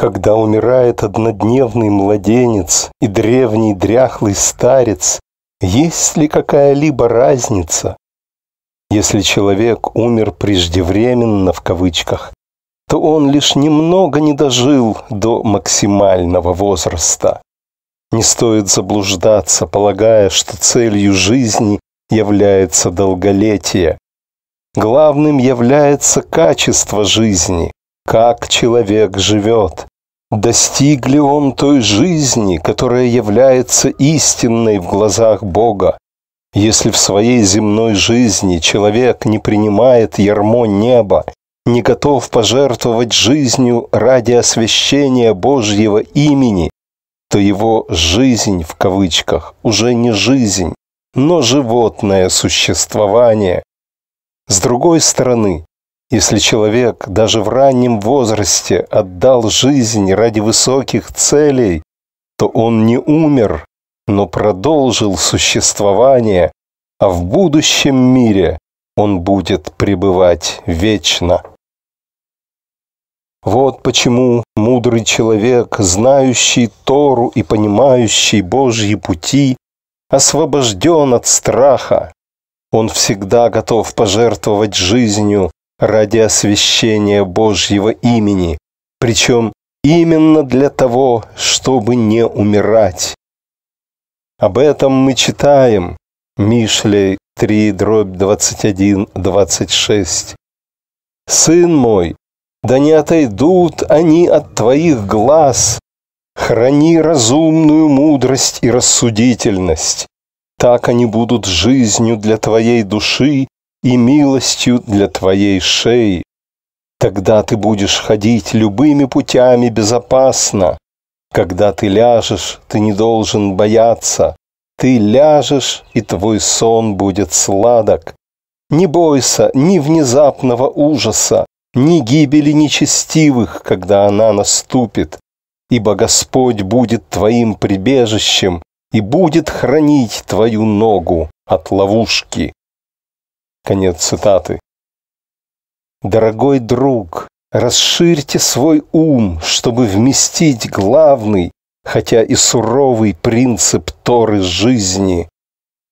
Когда умирает однодневный младенец и древний дряхлый старец, есть ли какая-либо разница? Если человек умер преждевременно, в кавычках, то он лишь немного не дожил до максимального возраста. Не стоит заблуждаться, полагая, что целью жизни является долголетие. Главным является качество жизни, как человек живет. Достиг ли он той жизни, которая является истинной в глазах Бога? Если в своей земной жизни человек не принимает ярмо неба, не готов пожертвовать жизнью ради освящения Божьего имени, то его «жизнь» в кавычках уже не жизнь, но животное существование. С другой стороны, если человек даже в раннем возрасте отдал жизнь ради высоких целей, то он не умер, но продолжил существование, а в будущем мире он будет пребывать вечно. Вот почему мудрый человек, знающий Тору и понимающий Божьи пути, освобожден от страха. Он всегда готов пожертвовать жизнью ради освящения Божьего имени, причем именно для того, чтобы не умирать. Об этом мы читаем Мишлей 3, дробь 21, 26. «Сын мой, да не отойдут они от твоих глаз, храни разумную мудрость и рассудительность, так они будут жизнью для твоей души и милостью для твоей шеи. Тогда ты будешь ходить любыми путями безопасно. Когда ты ляжешь, ты не должен бояться. Ты ляжешь, и твой сон будет сладок. Не бойся ни внезапного ужаса, ни гибели нечестивых, когда она наступит, ибо Господь будет твоим прибежищем и будет хранить твою ногу от ловушки. Конец цитаты. Дорогой друг, расширьте свой ум, чтобы вместить главный, хотя и суровый принцип Торы жизни.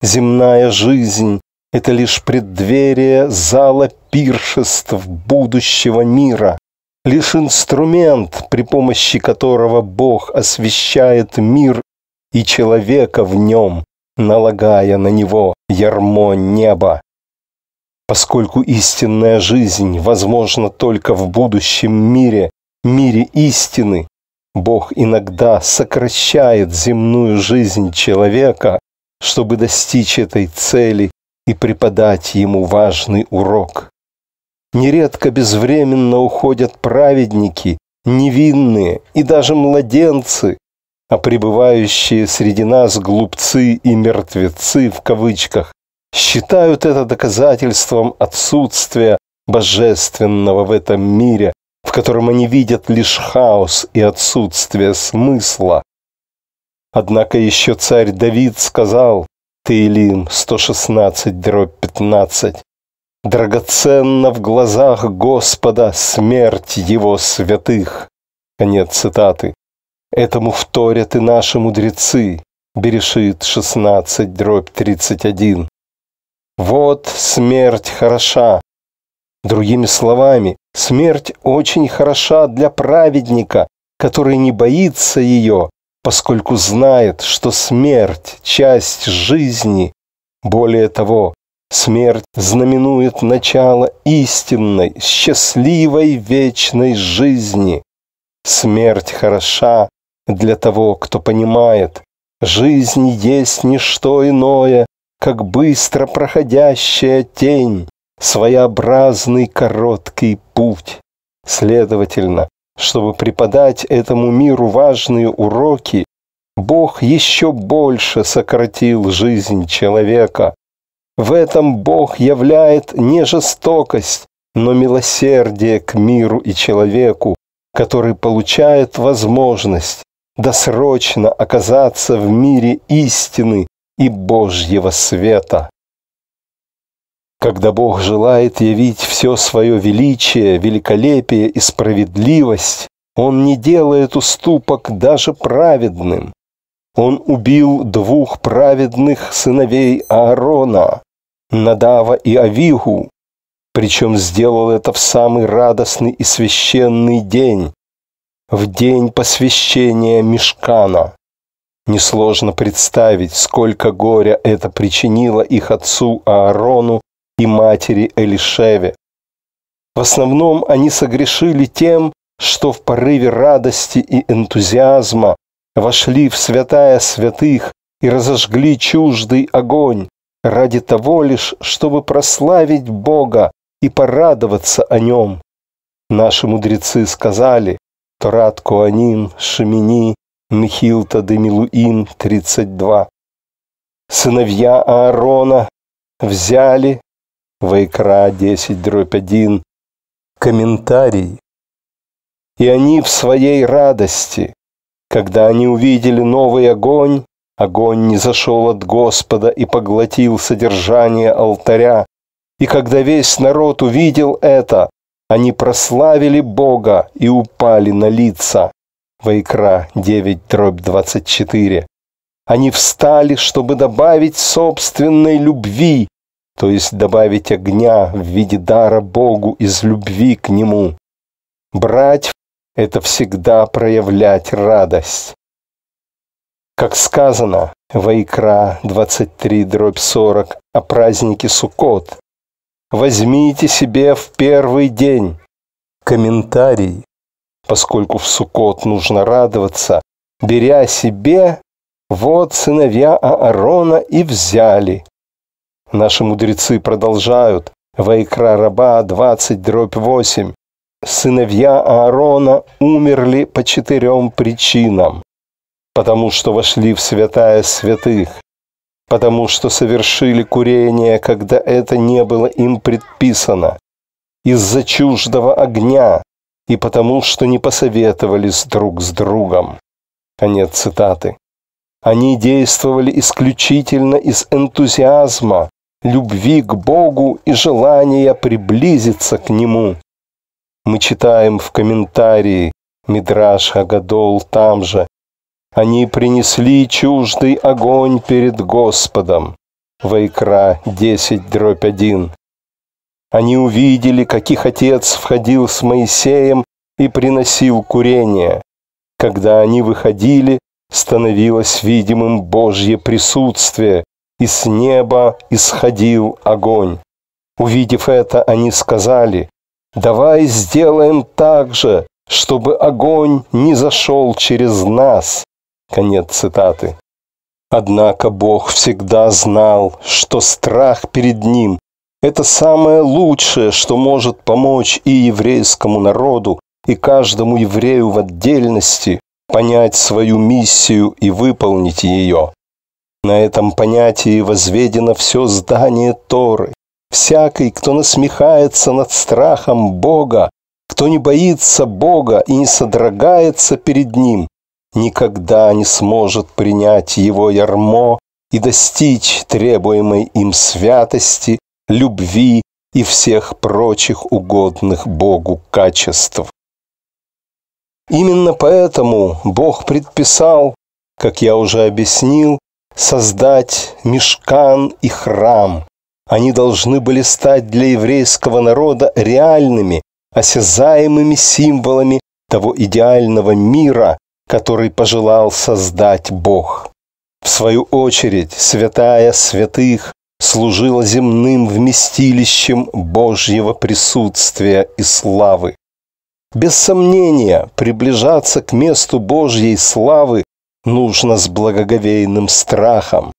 Земная жизнь – это лишь преддверие зала пиршеств будущего мира, лишь инструмент, при помощи которого Бог освещает мир и человека в нем, налагая на него ярмо неба. Поскольку истинная жизнь возможна только в будущем мире, мире истины, Бог иногда сокращает земную жизнь человека, чтобы достичь этой цели и преподать ему важный урок. Нередко безвременно уходят праведники, невинные и даже младенцы, а пребывающие среди нас глупцы и мертвецы в кавычках считают это доказательством отсутствия божественного в этом мире, в котором они видят лишь хаос и отсутствие смысла. Однако еще царь Давид сказал, Таилим 116-15, «Драгоценно в глазах Господа смерть его святых». Конец цитаты. Этому вторят и наши мудрецы. Берешит 16, дробь 31. Вот смерть хороша. Другими словами, смерть очень хороша для праведника, который не боится ее, поскольку знает, что смерть – часть жизни. Более того, смерть знаменует начало истинной, счастливой, вечной жизни. Смерть хороша для того, кто понимает, жизнь есть не что иное, как быстро проходящая тень, своеобразный короткий путь. Следовательно, чтобы преподать этому миру важные уроки, Бог еще больше сократил жизнь человека. В этом Бог являет не жестокость, но милосердие к миру и человеку, который получает возможность досрочно оказаться в мире истины и Божьего света. Когда Бог желает явить все свое величие, великолепие и справедливость, Он не делает уступок даже праведным. Он убил двух праведных сыновей Аарона, Надава и Авигу, причем сделал это в самый радостный и священный день, в день посвящения Мешкана. Несложно представить, сколько горя это причинило их отцу Аарону и матери Элишеве. В основном они согрешили тем, что в порыве радости и энтузиазма вошли в святая святых и разожгли чуждый огонь ради того лишь, чтобы прославить Бога и порадоваться о Нем. Наши мудрецы сказали, Торат Куаним, Шемини, Михилта де Милуин, 32. Сыновья Аарона взяли Вайкра 10 дробь 1. Комментарий. И они в своей радости, когда они увидели новый огонь, огонь не зашел от Господа и поглотил содержание алтаря, и когда весь народ увидел это, они прославили Бога и упали на лица. Вайкра 9 дробь 24. Они встали, чтобы добавить собственной любви, то есть добавить огня в виде дара Богу из любви к Нему. Брать – это всегда проявлять радость. Как сказано, Вайкра 23 дробь 40 о празднике Суккот. Возьмите себе в первый день. Комментарий поскольку в Суккот нужно радоваться, беря себе, вот сыновья Аарона и взяли. Наши мудрецы продолжают, Вайкра Раба 20 дробь 8. Сыновья Аарона умерли по четырем причинам. Потому что вошли в святая святых, потому что совершили курение, когда это не было им предписано, из-за чуждого огня, и потому, что не посоветовались друг с другом. Конец цитаты. Они действовали исключительно из энтузиазма, любви к Богу и желания приблизиться к Нему. Мы читаем в комментарии Мидраш Агадол там же. Они принесли чуждый огонь перед Господом. Вайкра 10, дробь 1. Они увидели, каких отец входил с Моисеем и приносил курение. Когда они выходили, становилось видимым Божье присутствие, и с неба исходил огонь. Увидев это, они сказали, «Давай сделаем так же, чтобы огонь не зашел через нас». Конец цитаты. Однако Бог всегда знал, что страх перед Ним это самое лучшее, что может помочь и еврейскому народу, и каждому еврею в отдельности понять свою миссию и выполнить ее. На этом понятии возведено все здание Торы. Всякий, кто насмехается над страхом Бога, кто не боится Бога и не содрогается перед Ним, никогда не сможет принять Его ярмо и достичь требуемой им святости любви и всех прочих угодных Богу качеств. Именно поэтому Бог предписал, как я уже объяснил, создать мешкан и храм. Они должны были стать для еврейского народа реальными, осязаемыми символами того идеального мира, который пожелал создать Бог. В свою очередь, святая святых, служила земным вместилищем Божьего присутствия и славы. Без сомнения, приближаться к месту Божьей славы нужно с благоговейным страхом.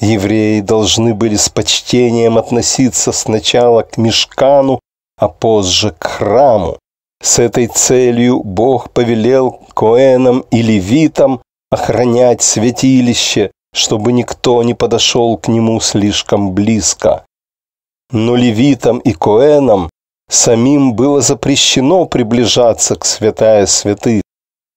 Евреи должны были с почтением относиться сначала к мешкану, а позже к храму. С этой целью Бог повелел коэнам и левитам охранять святилище, чтобы никто не подошел к нему слишком близко. Но левитам и коэнам самим было запрещено приближаться к святая святых,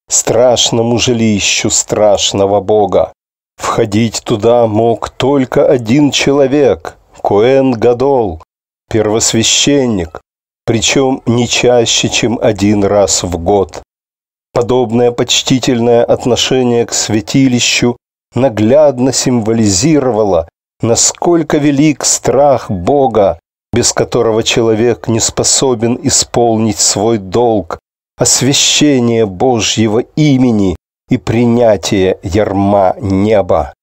страшному жилищу страшного Бога. Входить туда мог только один человек – Коэн Гадол, первосвященник, причем не чаще, чем один раз в год. Подобное почтительное отношение к святилищу наглядно символизировала, насколько велик страх Бога, без которого человек не способен исполнить свой долг, освящение Божьего имени и принятие ярма неба.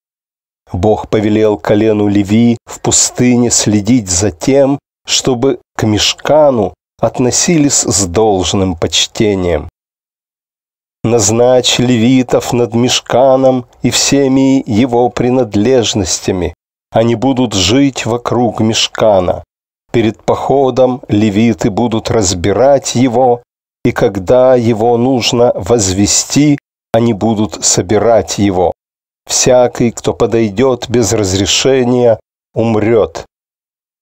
Бог повелел колену Леви в пустыне следить за тем, чтобы к мешкану относились с должным почтением назначь левитов над мешканом и всеми его принадлежностями. Они будут жить вокруг мешкана. Перед походом левиты будут разбирать его, и когда его нужно возвести, они будут собирать его. Всякий, кто подойдет без разрешения, умрет.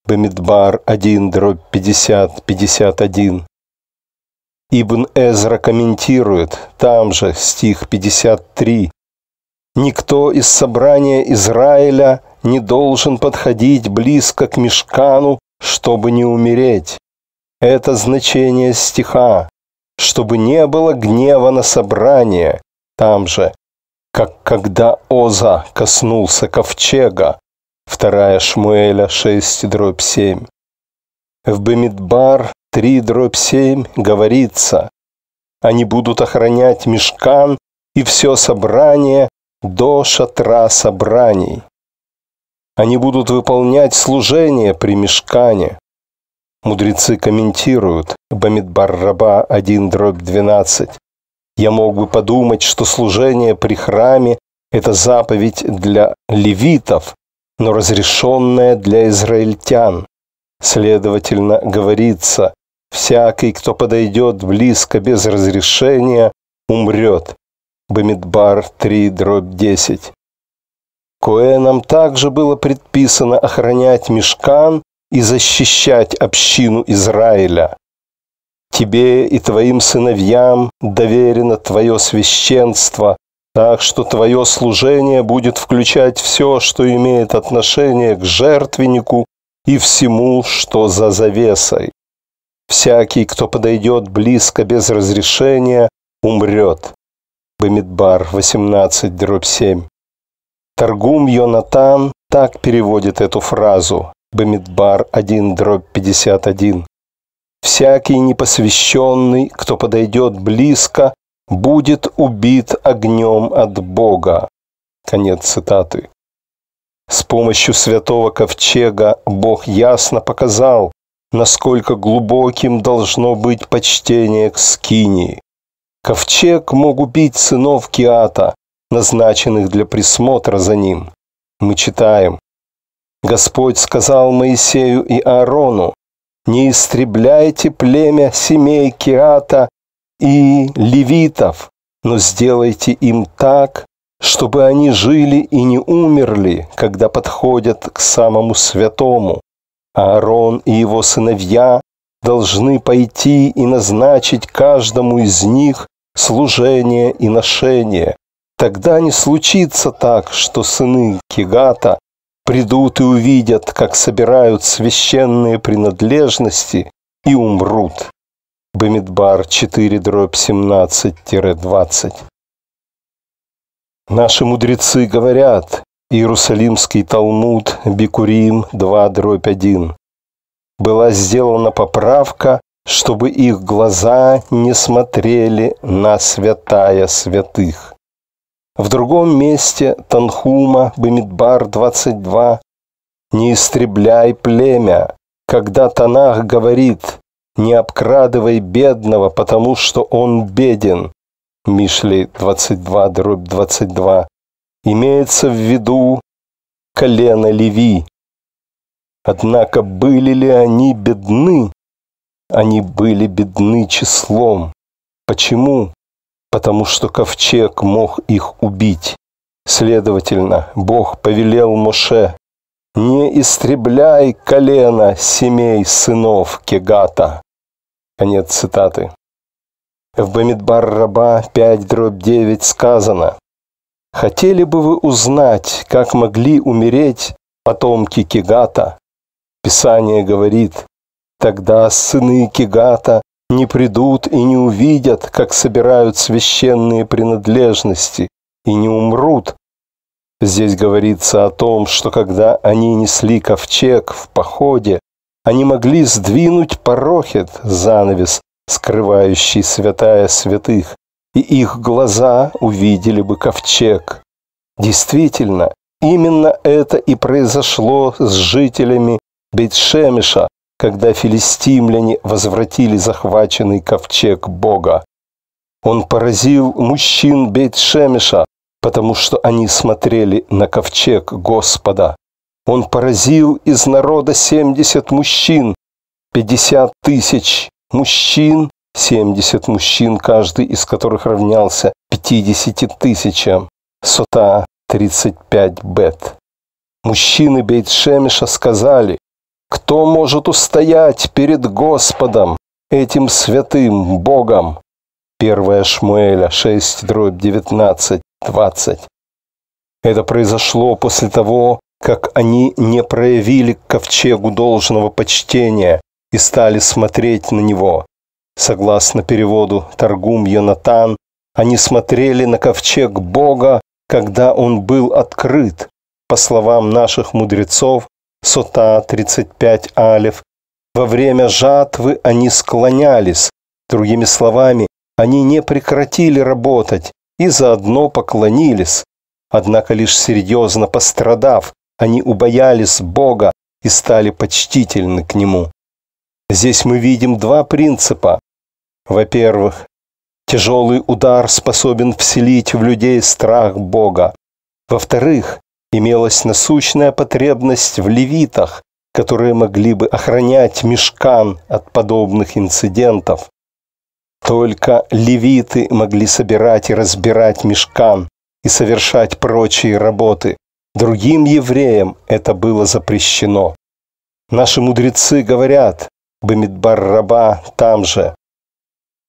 Бамидбар 1, дробь 50, 51. Ибн Эзра комментирует, там же, стих 53. «Никто из собрания Израиля не должен подходить близко к мешкану, чтобы не умереть». Это значение стиха, чтобы не было гнева на собрание, там же, как когда Оза коснулся ковчега, 2 Шмуэля 6, дробь 7. В Бемидбар 3 дробь 7 говорится, они будут охранять мешкан и все собрание до шатра собраний. Они будут выполнять служение при мешкане. Мудрецы комментируют Бамидбар Раба 1 дробь 12. Я мог бы подумать, что служение при храме – это заповедь для левитов, но разрешенная для израильтян. Следовательно, говорится, Всякий, кто подойдет близко без разрешения, умрет. Бамидбар 3, дробь 10. Коэнам также было предписано охранять мешкан и защищать общину Израиля. Тебе и твоим сыновьям доверено твое священство, так что твое служение будет включать все, что имеет отношение к жертвеннику и всему, что за завесой. Всякий, кто подойдет близко без разрешения, умрет. Бамидбар 18, дробь 7. Торгум Йонатан так переводит эту фразу. Бамидбар 1, дробь 51. Всякий непосвященный, кто подойдет близко, будет убит огнем от Бога. Конец цитаты. С помощью святого ковчега Бог ясно показал, насколько глубоким должно быть почтение к скинии. Ковчег мог убить сынов Киата, назначенных для присмотра за ним. Мы читаем. Господь сказал Моисею и Аарону, «Не истребляйте племя семей Киата и левитов, но сделайте им так, чтобы они жили и не умерли, когда подходят к самому святому, Аарон и его сыновья должны пойти и назначить каждому из них служение и ношение. Тогда не случится так, что сыны Кегата придут и увидят, как собирают священные принадлежности и умрут. Бемидбар 4 дробь 17-20. Наши мудрецы говорят, Иерусалимский Талмуд, Бикурим 2.1. Была сделана поправка, чтобы их глаза не смотрели на святая святых. В другом месте Танхума, Бамидбар 22. «Не истребляй племя, когда Танах говорит, не обкрадывай бедного, потому что он беден». Мишлей 22, дробь 22. Имеется в виду колено Леви. Однако были ли они бедны? Они были бедны числом. Почему? Потому что ковчег мог их убить. Следовательно, Бог повелел Моше, «Не истребляй колено семей сынов Кегата». Конец цитаты. В Бамидбар Раба 5 дробь 9 сказано, Хотели бы вы узнать, как могли умереть потомки Кигата? Писание говорит, тогда сыны Кигата не придут и не увидят, как собирают священные принадлежности, и не умрут. Здесь говорится о том, что когда они несли ковчег в походе, они могли сдвинуть порохет, занавес, скрывающий святая святых, и их глаза увидели бы ковчег. Действительно, именно это и произошло с жителями Бейтшемиша, когда филистимляне возвратили захваченный ковчег Бога. Он поразил мужчин Бейтшемиша, потому что они смотрели на ковчег Господа. Он поразил из народа 70 мужчин, 50 тысяч мужчин 70 мужчин, каждый из которых равнялся 50 тысячам. Сота 35 бет. Мужчины Бейтшемеша сказали, кто может устоять перед Господом, этим святым Богом? 1 Шмуэля 6, дробь 19, 20. Это произошло после того, как они не проявили к ковчегу должного почтения и стали смотреть на него, Согласно переводу Торгум Йонатан, они смотрели на ковчег Бога, когда он был открыт. По словам наших мудрецов, Сота 35 Алев, во время жатвы они склонялись. Другими словами, они не прекратили работать и заодно поклонились. Однако лишь серьезно пострадав, они убоялись Бога и стали почтительны к Нему. Здесь мы видим два принципа. Во-первых, тяжелый удар способен вселить в людей страх Бога. Во-вторых, имелась насущная потребность в левитах, которые могли бы охранять мешкан от подобных инцидентов. Только левиты могли собирать и разбирать мешкан и совершать прочие работы. Другим евреям это было запрещено. Наши мудрецы говорят, Бамидбар-Раба там же,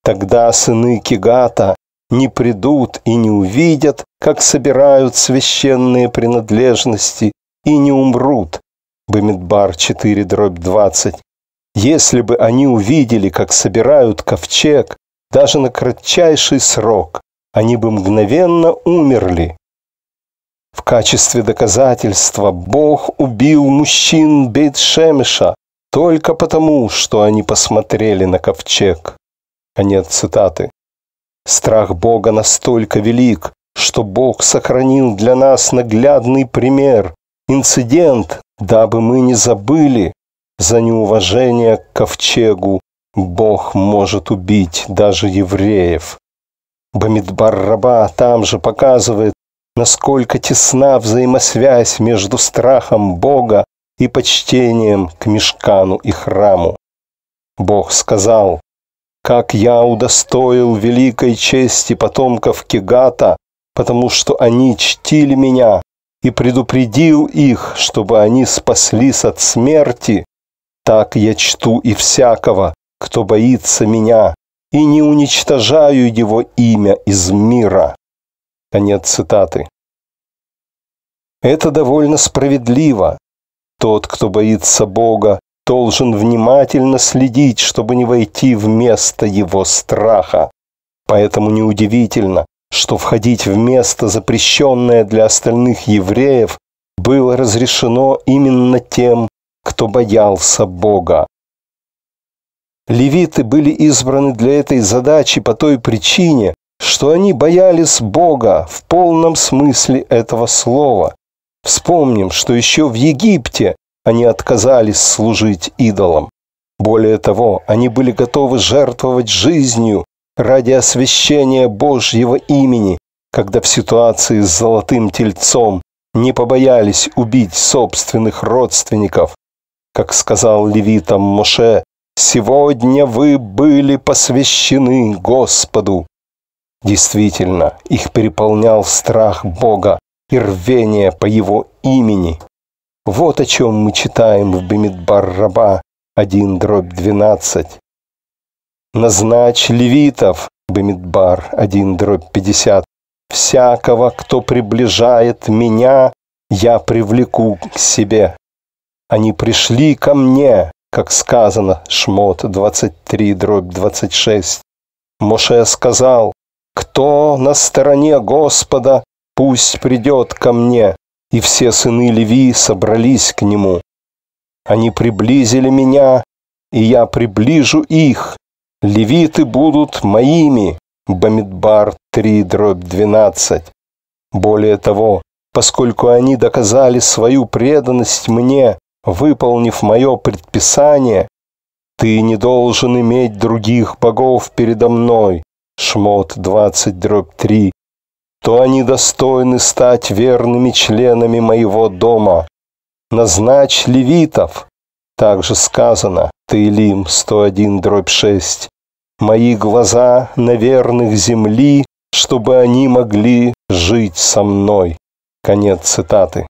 Тогда сыны Кигата не придут и не увидят, как собирают священные принадлежности, и не умрут. Бамидбар 4 дробь 20. Если бы они увидели, как собирают ковчег, даже на кратчайший срок, они бы мгновенно умерли. В качестве доказательства Бог убил мужчин Бейтшемеша только потому, что они посмотрели на ковчег а не от цитаты. Страх Бога настолько велик, что Бог сохранил для нас наглядный пример, инцидент, дабы мы не забыли, за неуважение к ковчегу Бог может убить даже евреев. Бамидбар Раба там же показывает, насколько тесна взаимосвязь между страхом Бога и почтением к мешкану и храму. Бог сказал, как я удостоил великой чести потомков Кегата, потому что они чтили меня, и предупредил их, чтобы они спаслись от смерти, так я чту и всякого, кто боится меня, и не уничтожаю его имя из мира». Конец цитаты. Это довольно справедливо. Тот, кто боится Бога, должен внимательно следить, чтобы не войти в место его страха. Поэтому неудивительно, что входить в место, запрещенное для остальных евреев, было разрешено именно тем, кто боялся Бога. Левиты были избраны для этой задачи по той причине, что они боялись Бога в полном смысле этого слова. Вспомним, что еще в Египте они отказались служить идолам. Более того, они были готовы жертвовать жизнью ради освящения Божьего имени, когда в ситуации с золотым тельцом не побоялись убить собственных родственников. Как сказал левитам Моше, «Сегодня вы были посвящены Господу». Действительно, их переполнял страх Бога и рвение по Его имени. Вот о чем мы читаем в Бемидбар-Раба 1 дробь 12. «Назначь левитов» Бемидбар 1 дробь 50. «Всякого, кто приближает меня, я привлеку к себе. Они пришли ко мне, как сказано, Шмот 23 дробь 26. Моше сказал, кто на стороне Господа, пусть придет ко мне и все сыны Леви собрались к нему. Они приблизили меня, и я приближу их. Левиты будут моими. Бамидбар 3 дробь 12. Более того, поскольку они доказали свою преданность мне, выполнив мое предписание, ты не должен иметь других богов передо мной. Шмот 20 дробь 3 то они достойны стать верными членами моего дома. Назначь левитов. Также сказано, Таилим 101, дробь 6. Мои глаза на верных земли, чтобы они могли жить со мной. Конец цитаты.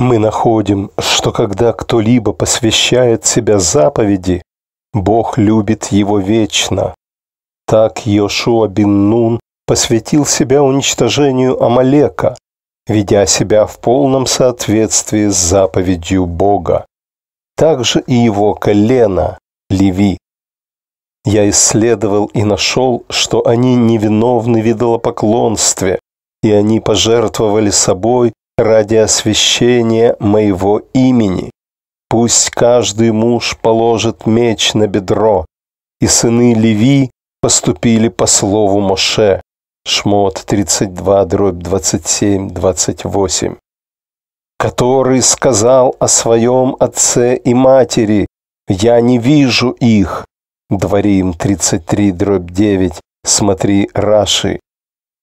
Мы находим, что когда кто-либо посвящает себя заповеди, Бог любит его вечно. Так Йошуа бин Нун посвятил себя уничтожению Амалека, ведя себя в полном соответствии с заповедью Бога. Также и его колено, Леви. Я исследовал и нашел, что они невиновны в идолопоклонстве, и они пожертвовали собой ради освящения моего имени. Пусть каждый муж положит меч на бедро, и сыны Леви поступили по слову Моше. Шмот 32 дробь 27 28, который сказал о своем отце и матери, я не вижу их. Дворим 33 дробь 9, смотри Раши.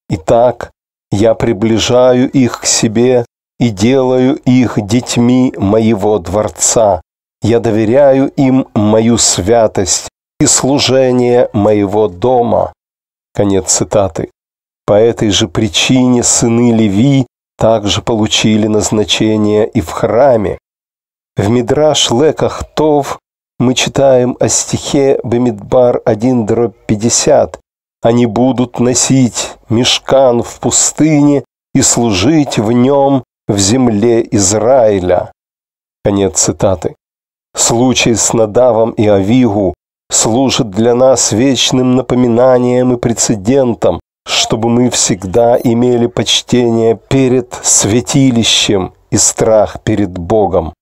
Итак, я приближаю их к себе и делаю их детьми моего дворца. Я доверяю им мою святость и служение моего дома. Конец цитаты. По этой же причине сыны Леви также получили назначение и в храме. В Мидраш Леках Тов мы читаем о стихе Бемидбар 1 дробь 50. Они будут носить мешкан в пустыне и служить в нем в земле Израиля. Конец цитаты. Случай с Надавом и Авигу служит для нас вечным напоминанием и прецедентом, чтобы мы всегда имели почтение перед святилищем и страх перед Богом.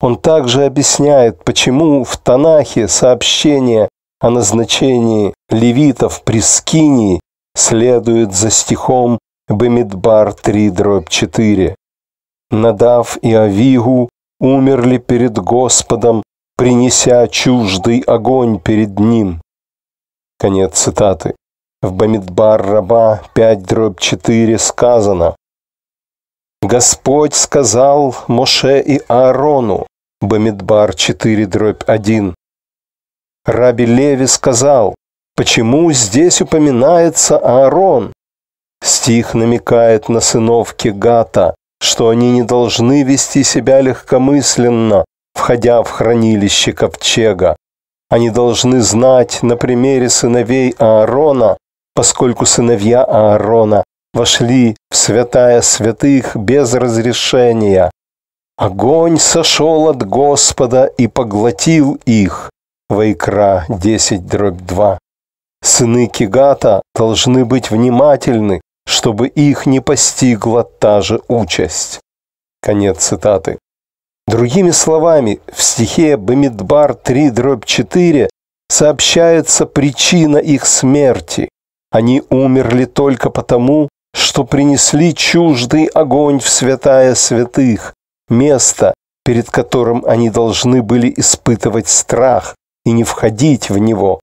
Он также объясняет, почему в Танахе сообщение о назначении левитов при Скинии следует за стихом Бемидбар 3 дробь 4. Надав и Авигу умерли перед Господом, принеся чуждый огонь перед Ним. Конец цитаты. В Бамидбар Раба 5 дробь 4 сказано «Господь сказал Моше и Аарону» Бамидбар 4 дробь 1 Раби Леви сказал «Почему здесь упоминается Аарон?» Стих намекает на сынов Кегата, что они не должны вести себя легкомысленно, входя в хранилище ковчега. Они должны знать на примере сыновей Аарона, поскольку сыновья Аарона вошли в святая святых без разрешения. Огонь сошел от Господа и поглотил их. Вайкра 10.2 Сыны Кигата должны быть внимательны, чтобы их не постигла та же участь. Конец цитаты. Другими словами, в стихе Бамидбар 3.4 сообщается причина их смерти. Они умерли только потому, что принесли чуждый огонь в святая святых, место, перед которым они должны были испытывать страх и не входить в него.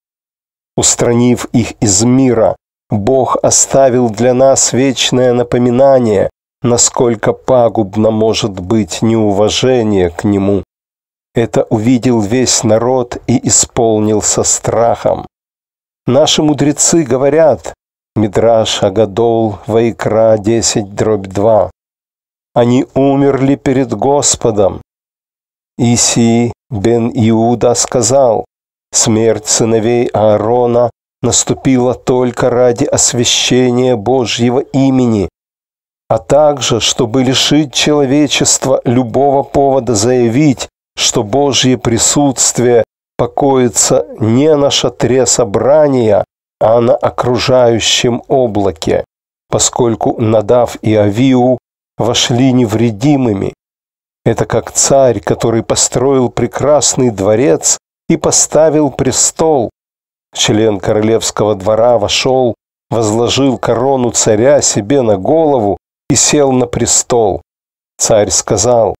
Устранив их из мира, Бог оставил для нас вечное напоминание, насколько пагубно может быть неуважение к Нему. Это увидел весь народ и исполнился страхом. Наши мудрецы говорят, Мидраш Агадол Вайкра 10 дробь 2, они умерли перед Господом. Исии бен Иуда сказал, смерть сыновей Аарона наступила только ради освящения Божьего имени, а также, чтобы лишить человечества любого повода заявить, что Божье присутствие покоится не на шатре собрания, а на окружающем облаке, поскольку Надав и Авиу вошли невредимыми. Это как царь, который построил прекрасный дворец и поставил престол. Член королевского двора вошел, возложил корону царя себе на голову и сел на престол. Царь сказал,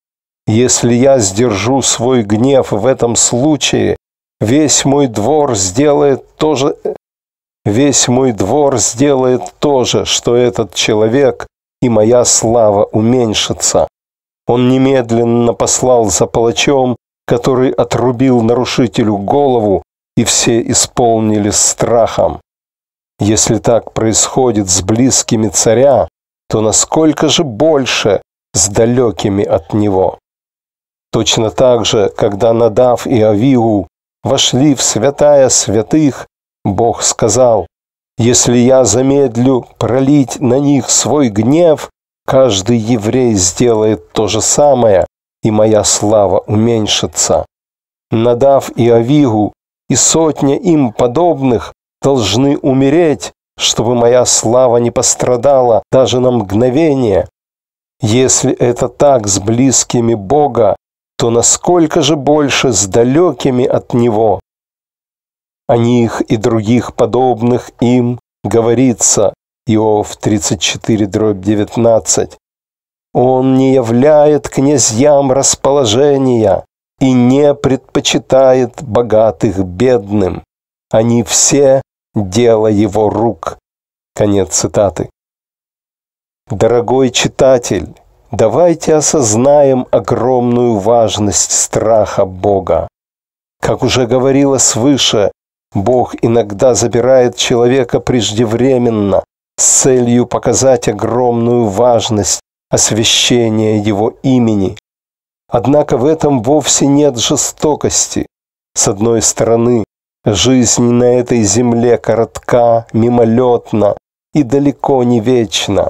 «Если я сдержу свой гнев в этом случае, Весь мой двор сделает то же, весь мой двор сделает то же, что этот человек, и моя слава уменьшится. Он немедленно послал за палачом, который отрубил нарушителю голову, и все исполнили страхом. Если так происходит с близкими царя, то насколько же больше с далекими от него? Точно так же, когда Надав и Авиу вошли в святая святых, Бог сказал, «Если я замедлю пролить на них свой гнев, каждый еврей сделает то же самое, и моя слава уменьшится». Надав и Авигу, и сотня им подобных должны умереть, чтобы моя слава не пострадала даже на мгновение. Если это так с близкими Бога, то насколько же больше с далекими от него. О них и других подобных им говорится Иов 34, дробь 19. Он не являет князьям расположения и не предпочитает богатых бедным. Они все – дело его рук. Конец цитаты. Дорогой читатель, Давайте осознаем огромную важность страха Бога. Как уже говорила свыше, Бог иногда забирает человека преждевременно с целью показать огромную важность освящения его имени. Однако в этом вовсе нет жестокости. С одной стороны, жизнь на этой земле коротка, мимолетна и далеко не вечна.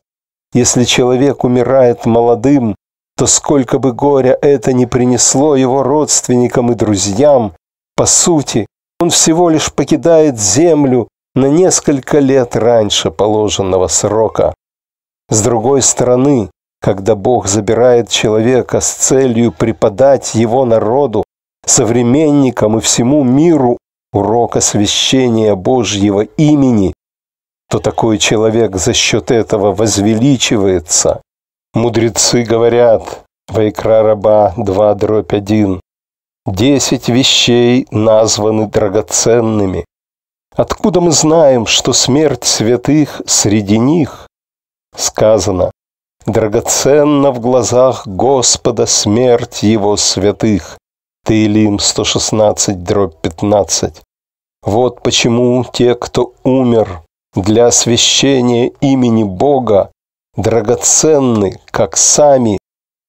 Если человек умирает молодым, то сколько бы горя это ни принесло его родственникам и друзьям, по сути, он всего лишь покидает землю на несколько лет раньше положенного срока. С другой стороны, когда Бог забирает человека с целью преподать его народу, современникам и всему миру урок освящения Божьего имени, то такой человек за счет этого возвеличивается. Мудрецы говорят, Вайкра раба 2 дробь 1, «Десять вещей названы драгоценными. Откуда мы знаем, что смерть святых среди них?» Сказано, «Драгоценна в глазах Господа смерть его святых». Таилим 116, дробь 15. Вот почему те, кто умер для освящения имени Бога драгоценны как сами,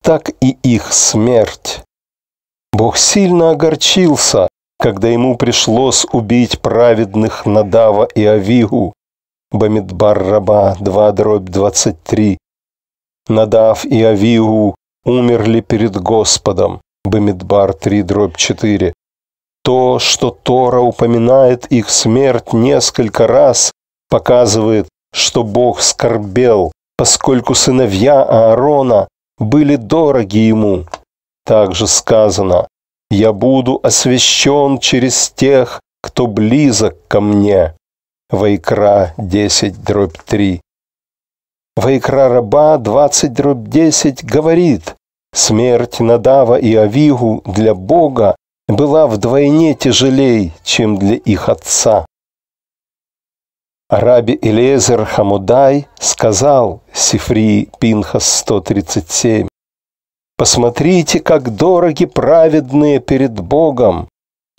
так и их смерть. Бог сильно огорчился, когда ему пришлось убить праведных Надава и Авигу. Бамидбар Раба 2 дробь 23. Надав и Авигу умерли перед Господом. Бамидбар 3 дробь 4. То, что Тора упоминает их смерть несколько раз, показывает, что Бог скорбел, поскольку сыновья Аарона были дороги ему. Также сказано, «Я буду освящен через тех, кто близок ко мне». Вайкра 10, дробь 3. Вайкра раба 20, дробь 10 говорит, «Смерть Надава и Авигу для Бога была вдвойне тяжелей, чем для их отца». Раби Элезер Хамудай сказал Сифри Пинхас 137, «Посмотрите, как дороги праведные перед Богом!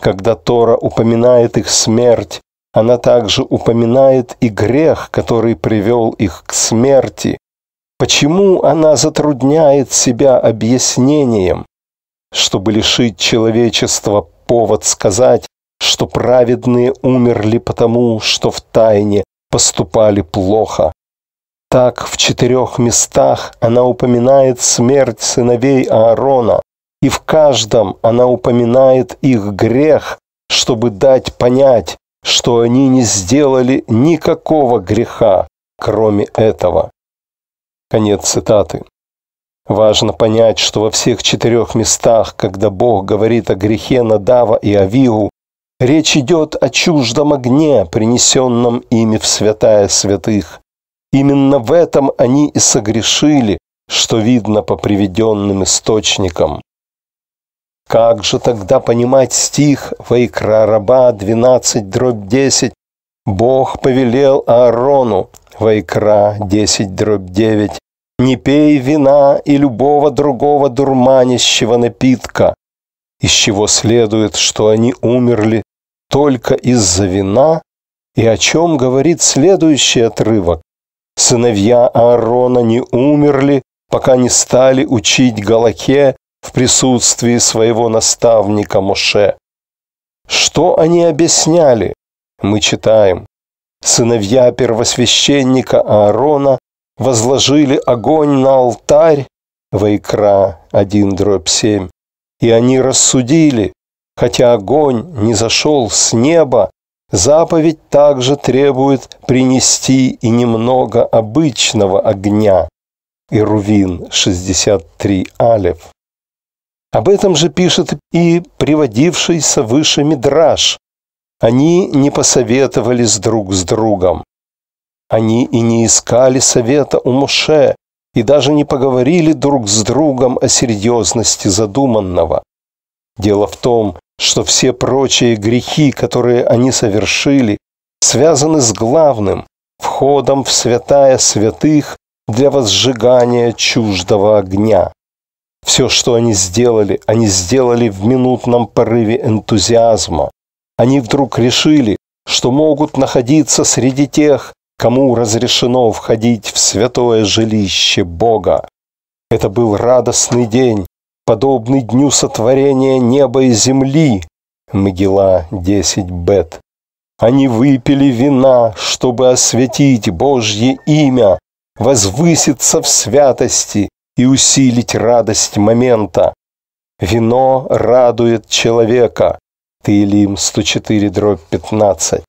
Когда Тора упоминает их смерть, она также упоминает и грех, который привел их к смерти. Почему она затрудняет себя объяснением? Чтобы лишить человечества повод сказать, что праведные умерли потому, что в тайне поступали плохо. Так в четырех местах она упоминает смерть сыновей Аарона, и в каждом она упоминает их грех, чтобы дать понять, что они не сделали никакого греха, кроме этого. Конец цитаты. Важно понять, что во всех четырех местах, когда Бог говорит о грехе Надава и Авигу, Речь идет о чуждом огне, принесенном ими в святая святых. Именно в этом они и согрешили, что видно по приведенным источникам. Как же тогда понимать стих Вайкра Раба 12 дробь 10? Бог повелел Аарону, Вайкра 10 дробь 9, не пей вина и любого другого дурманящего напитка, из чего следует, что они умерли только из-за вина, и о чем говорит следующий отрывок. Сыновья Аарона не умерли, пока не стали учить Галаке в присутствии своего наставника Моше. Что они объясняли? Мы читаем. Сыновья первосвященника Аарона возложили огонь на алтарь, Вайкра 1.7, и они рассудили, хотя огонь не зашел с неба, заповедь также требует принести и немного обычного огня. Ирувин 63 Алев. Об этом же пишет и приводившийся выше Мидраш. Они не посоветовались друг с другом. Они и не искали совета у Муше, и даже не поговорили друг с другом о серьезности задуманного. Дело в том, что все прочие грехи, которые они совершили, связаны с главным – входом в святая святых для возжигания чуждого огня. Все, что они сделали, они сделали в минутном порыве энтузиазма. Они вдруг решили, что могут находиться среди тех, кому разрешено входить в святое жилище Бога. Это был радостный день, подобный дню сотворения неба и земли. Мгила 10 бет. Они выпили вина, чтобы осветить Божье имя, возвыситься в святости и усилить радость момента. Вино радует человека. Тилим 104, дробь 15.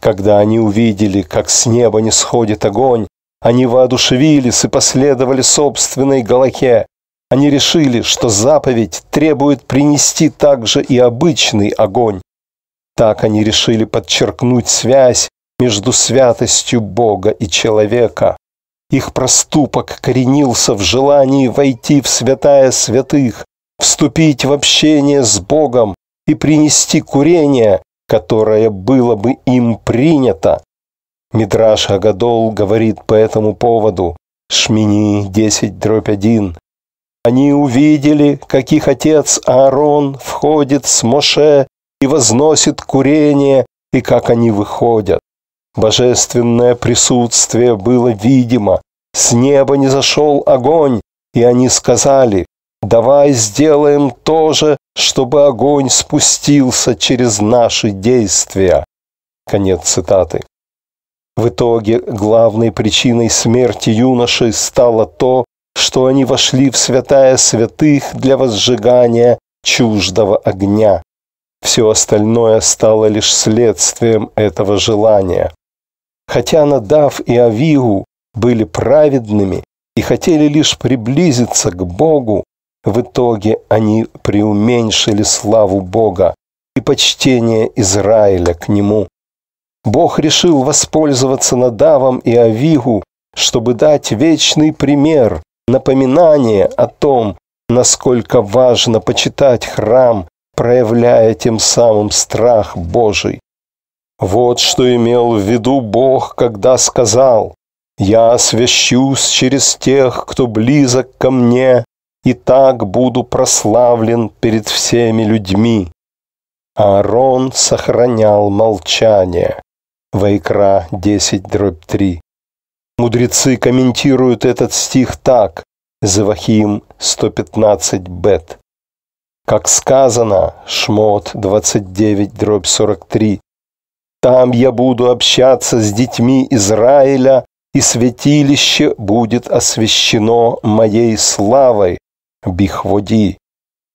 Когда они увидели, как с неба не сходит огонь, они воодушевились и последовали собственной Галаке. Они решили, что заповедь требует принести также и обычный огонь. Так они решили подчеркнуть связь между святостью Бога и человека. Их проступок коренился в желании войти в святая святых, вступить в общение с Богом и принести курение, которое было бы им принято. Мидраш Агадол говорит по этому поводу, Шмини 10 дробь 1, они увидели, каких отец Аарон входит с Моше и возносит курение, и как они выходят. Божественное присутствие было видимо. С неба не зашел огонь, и они сказали, «Давай сделаем то же, чтобы огонь спустился через наши действия». Конец цитаты. В итоге главной причиной смерти юноши стало то, что они вошли в святая святых для возжигания чуждого огня. Все остальное стало лишь следствием этого желания. Хотя Надав и Авигу были праведными и хотели лишь приблизиться к Богу, в итоге они преуменьшили славу Бога и почтение Израиля к нему. Бог решил воспользоваться Надавом и Авигу, чтобы дать вечный пример, Напоминание о том, насколько важно почитать храм, проявляя тем самым страх Божий. Вот что имел в виду Бог, когда сказал, «Я освящусь через тех, кто близок ко мне, и так буду прославлен перед всеми людьми». Аарон сохранял молчание. Вайкра 10, дробь 3. Мудрецы комментируют этот стих так, Завахим 115 бет. Как сказано, Шмот 29 дробь 43, «Там я буду общаться с детьми Израиля, и святилище будет освящено моей славой». Бихводи.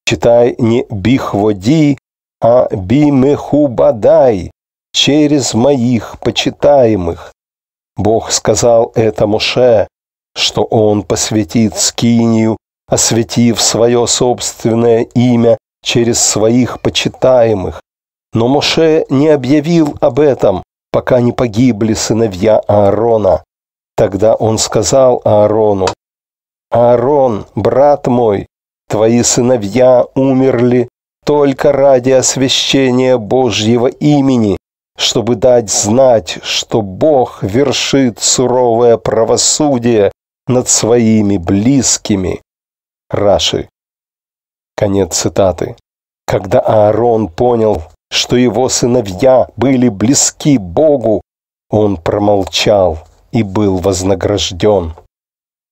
Читай не Бихводи, а Бимехубадай, через моих почитаемых. Бог сказал это Муше, что он посвятит скинию, осветив свое собственное имя через своих почитаемых. Но Моше не объявил об этом, пока не погибли сыновья Аарона. Тогда он сказал Аарону, «Аарон, брат мой, твои сыновья умерли только ради освящения Божьего имени, чтобы дать знать, что Бог вершит суровое правосудие над своими близкими. Раши. Конец цитаты. Когда Аарон понял, что его сыновья были близки Богу, он промолчал и был вознагражден.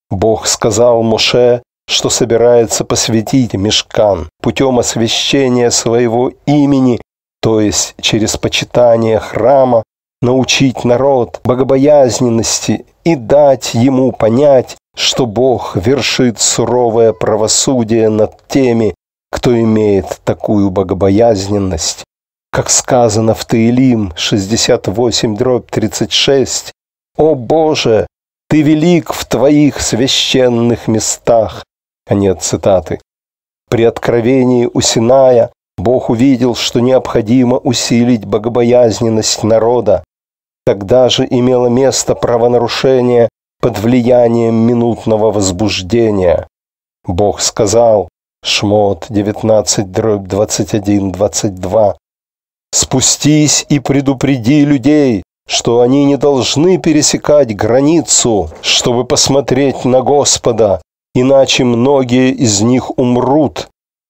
Бог сказал Муше, что собирается посвятить мешкан путем освящения своего имени то есть через почитание храма, научить народ богобоязненности и дать ему понять, что Бог вершит суровое правосудие над теми, кто имеет такую богобоязненность. Как сказано в Таилим 68-36, «О Боже, Ты велик в Твоих священных местах». Конец цитаты. При откровении у Синая Бог увидел, что необходимо усилить богобоязненность народа. когда же имело место правонарушение под влиянием минутного возбуждения. Бог сказал, Шмот 19, дробь 21, 22, «Спустись и предупреди людей, что они не должны пересекать границу, чтобы посмотреть на Господа, иначе многие из них умрут,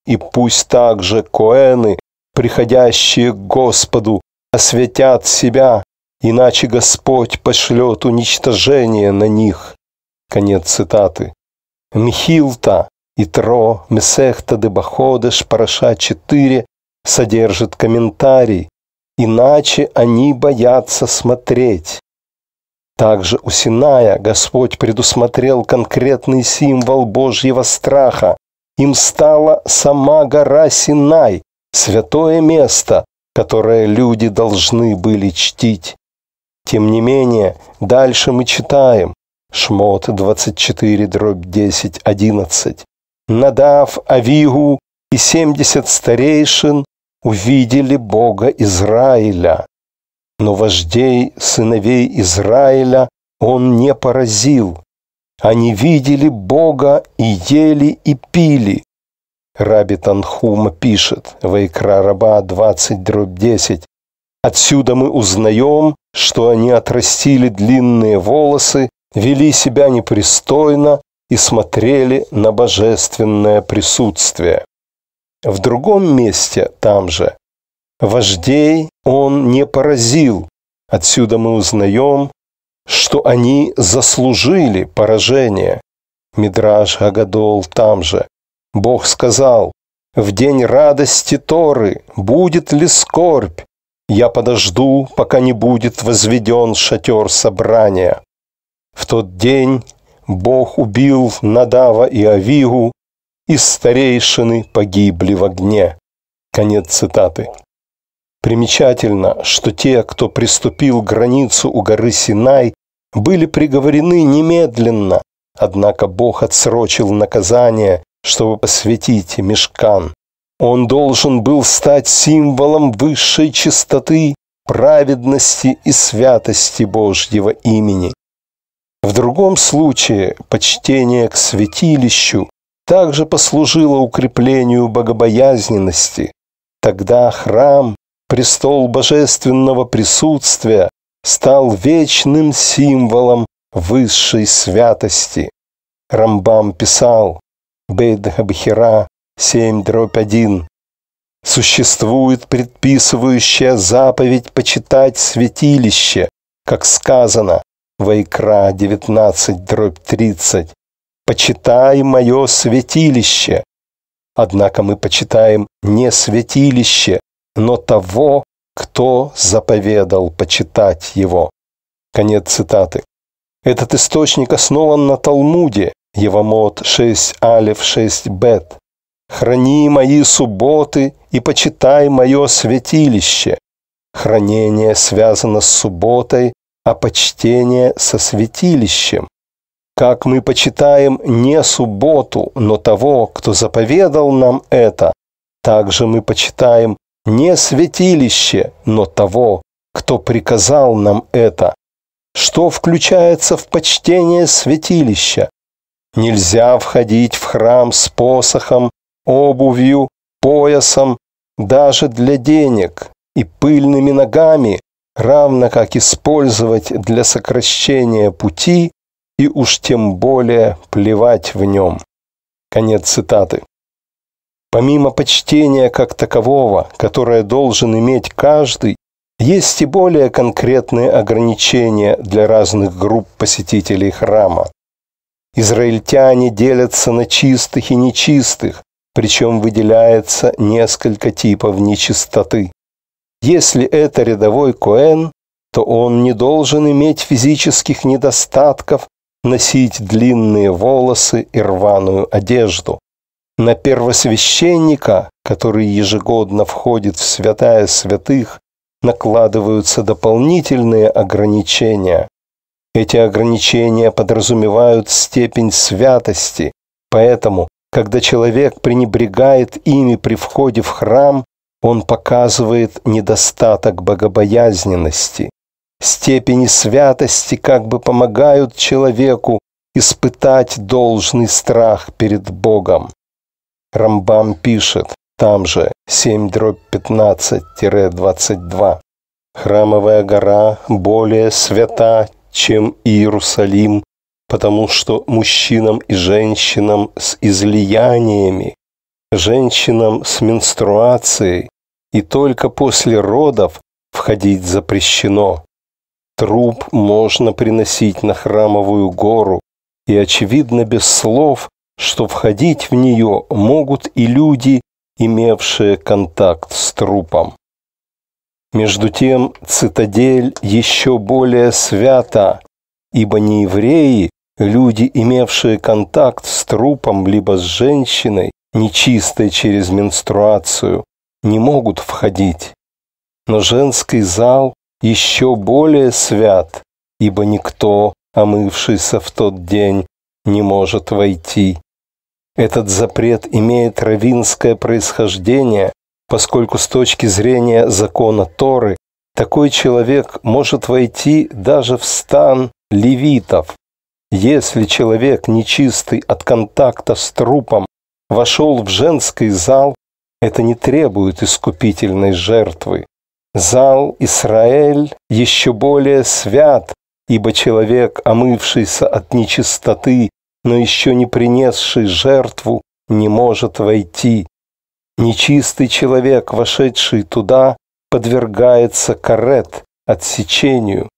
и пусть также коэны, приходящие к Господу, освятят себя, иначе Господь пошлет уничтожение на них. Конец цитаты. Михилта и Тро Месехта дебаходеш Параша 4 содержит комментарий «Иначе они боятся смотреть». Также у Синая Господь предусмотрел конкретный символ Божьего страха им стала сама гора Синай, святое место, которое люди должны были чтить. Тем не менее, дальше мы читаем. Шмот 24, дробь 10, 11. Надав, Авигу и 70 старейшин увидели Бога Израиля. Но вождей сыновей Израиля он не поразил, они видели Бога и ели и пили. Раби Танхума пишет, Вайкра Раба 20 дробь 10. Отсюда мы узнаем, что они отрастили длинные волосы, вели себя непристойно и смотрели на божественное присутствие. В другом месте, там же, вождей он не поразил. Отсюда мы узнаем, что они заслужили поражение. Мидраж Агадол там же. Бог сказал, «В день радости Торы будет ли скорбь? Я подожду, пока не будет возведен шатер собрания». В тот день Бог убил Надава и Авигу, и старейшины погибли в огне. Конец цитаты. Примечательно, что те, кто приступил границу у горы Синай, были приговорены немедленно, однако Бог отсрочил наказание, чтобы посвятить мешкан. Он должен был стать символом высшей чистоты, праведности и святости Божьего имени. В другом случае почтение к святилищу также послужило укреплению богобоязненности. Тогда храм престол божественного присутствия стал вечным символом высшей святости. Рамбам писал Бейдхабхира 7.1 Существует предписывающая заповедь почитать святилище, как сказано в Икра 19.30 «Почитай мое святилище». Однако мы почитаем не святилище, но того, кто заповедал почитать его». Конец цитаты. Этот источник основан на Талмуде, Евамот 6 Алев 6 Бет. «Храни мои субботы и почитай мое святилище». Хранение связано с субботой, а почтение со святилищем. Как мы почитаем не субботу, но того, кто заповедал нам это, так же мы почитаем не святилище, но того, кто приказал нам это. Что включается в почтение святилища? Нельзя входить в храм с посохом, обувью, поясом, даже для денег и пыльными ногами, равно как использовать для сокращения пути и уж тем более плевать в нем. Конец цитаты. Помимо почтения как такового, которое должен иметь каждый, есть и более конкретные ограничения для разных групп посетителей храма. Израильтяне делятся на чистых и нечистых, причем выделяется несколько типов нечистоты. Если это рядовой Коэн, то он не должен иметь физических недостатков, носить длинные волосы и рваную одежду на первосвященника, который ежегодно входит в святая святых, накладываются дополнительные ограничения. Эти ограничения подразумевают степень святости, поэтому, когда человек пренебрегает ими при входе в храм, он показывает недостаток богобоязненности. Степени святости как бы помогают человеку испытать должный страх перед Богом. Рамбам пишет, там же 7 дробь 15-22. Храмовая гора более свята, чем Иерусалим, потому что мужчинам и женщинам с излияниями, женщинам с менструацией и только после родов входить запрещено. Труп можно приносить на храмовую гору, и, очевидно, без слов что входить в нее могут и люди, имевшие контакт с трупом. Между тем, цитадель еще более свята, ибо не евреи, люди, имевшие контакт с трупом либо с женщиной, нечистой через менструацию, не могут входить. Но женский зал еще более свят, ибо никто, омывшийся в тот день, не может войти. Этот запрет имеет равинское происхождение, поскольку с точки зрения закона Торы такой человек может войти даже в стан левитов. Если человек нечистый от контакта с трупом вошел в женский зал, это не требует искупительной жертвы. Зал Израиль еще более свят, ибо человек, омывшийся от нечистоты но еще не принесший жертву, не может войти. Нечистый человек, вошедший туда, подвергается карет, отсечению.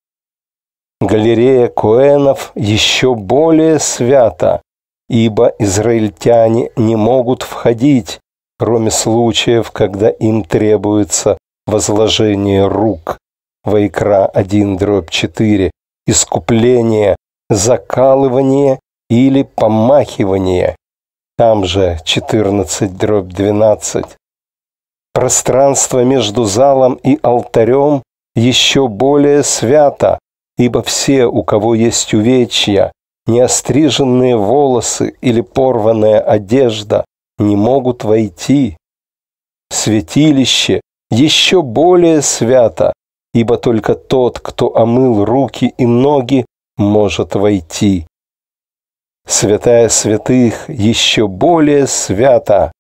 Галерея Куэнов еще более свята, ибо израильтяне не могут входить, кроме случаев, когда им требуется возложение рук. Вайкра 1 дробь 4, искупление, закалывание или помахивание, там же 14 дробь 12. Пространство между залом и алтарем еще более свято, ибо все, у кого есть увечья, неостриженные волосы или порванная одежда, не могут войти. Святилище еще более свято, ибо только тот, кто омыл руки и ноги, может войти святая святых, еще более свята,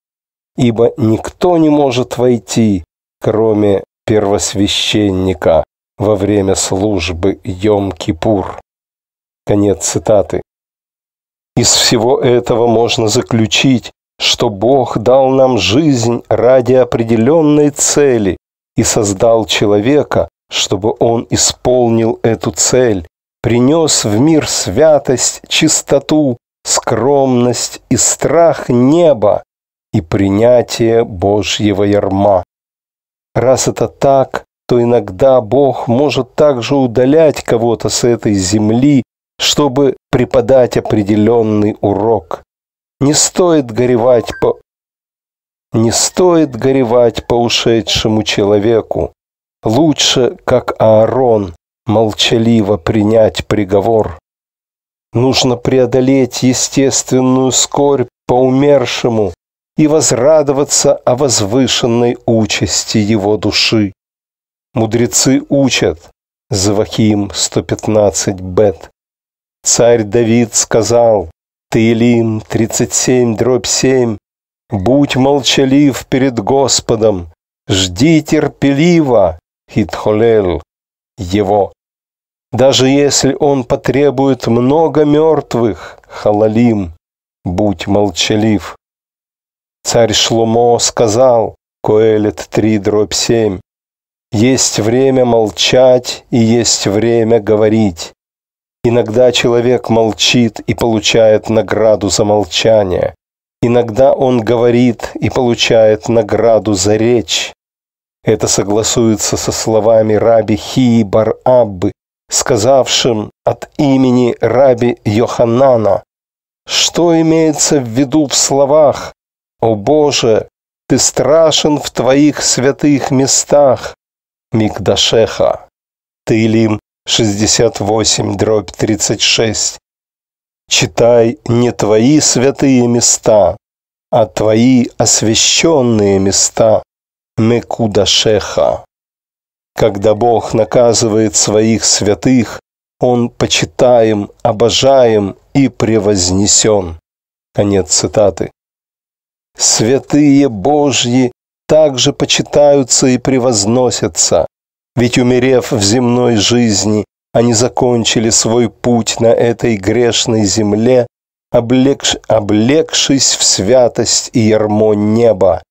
ибо никто не может войти, кроме первосвященника во время службы Йом-Кипур. Конец цитаты. Из всего этого можно заключить, что Бог дал нам жизнь ради определенной цели и создал человека, чтобы он исполнил эту цель, принес в мир святость, чистоту, скромность и страх неба и принятие Божьего ярма. Раз это так, то иногда Бог может также удалять кого-то с этой земли, чтобы преподать определенный урок. Не стоит горевать по не стоит горевать по ушедшему человеку. Лучше, как Аарон, молчаливо принять приговор. Нужно преодолеть естественную скорбь по умершему и возрадоваться о возвышенной участи его души. Мудрецы учат, Завахим 115 бет. Царь Давид сказал, Таилим 37 дробь 7, «Будь молчалив перед Господом, жди терпеливо, Хитхолел его. Даже если он потребует много мертвых, халалим, будь молчалив. Царь Шлумо сказал, Коэлет 3, дробь 7, есть время молчать и есть время говорить. Иногда человек молчит и получает награду за молчание. Иногда он говорит и получает награду за речь. Это согласуется со словами раби Хии бар Аббы, сказавшим от имени раби Йоханана. Что имеется в виду в словах «О Боже, Ты страшен в Твоих святых местах» Мигдашеха, Тылим 68, дробь 36. Читай не Твои святые места, а Твои освященные места. Мекудашеха. Когда Бог наказывает своих святых, Он почитаем, обожаем и превознесен. Конец цитаты. Святые Божьи также почитаются и превозносятся, ведь умерев в земной жизни, они закончили свой путь на этой грешной земле, облегшись в святость и ярмо неба,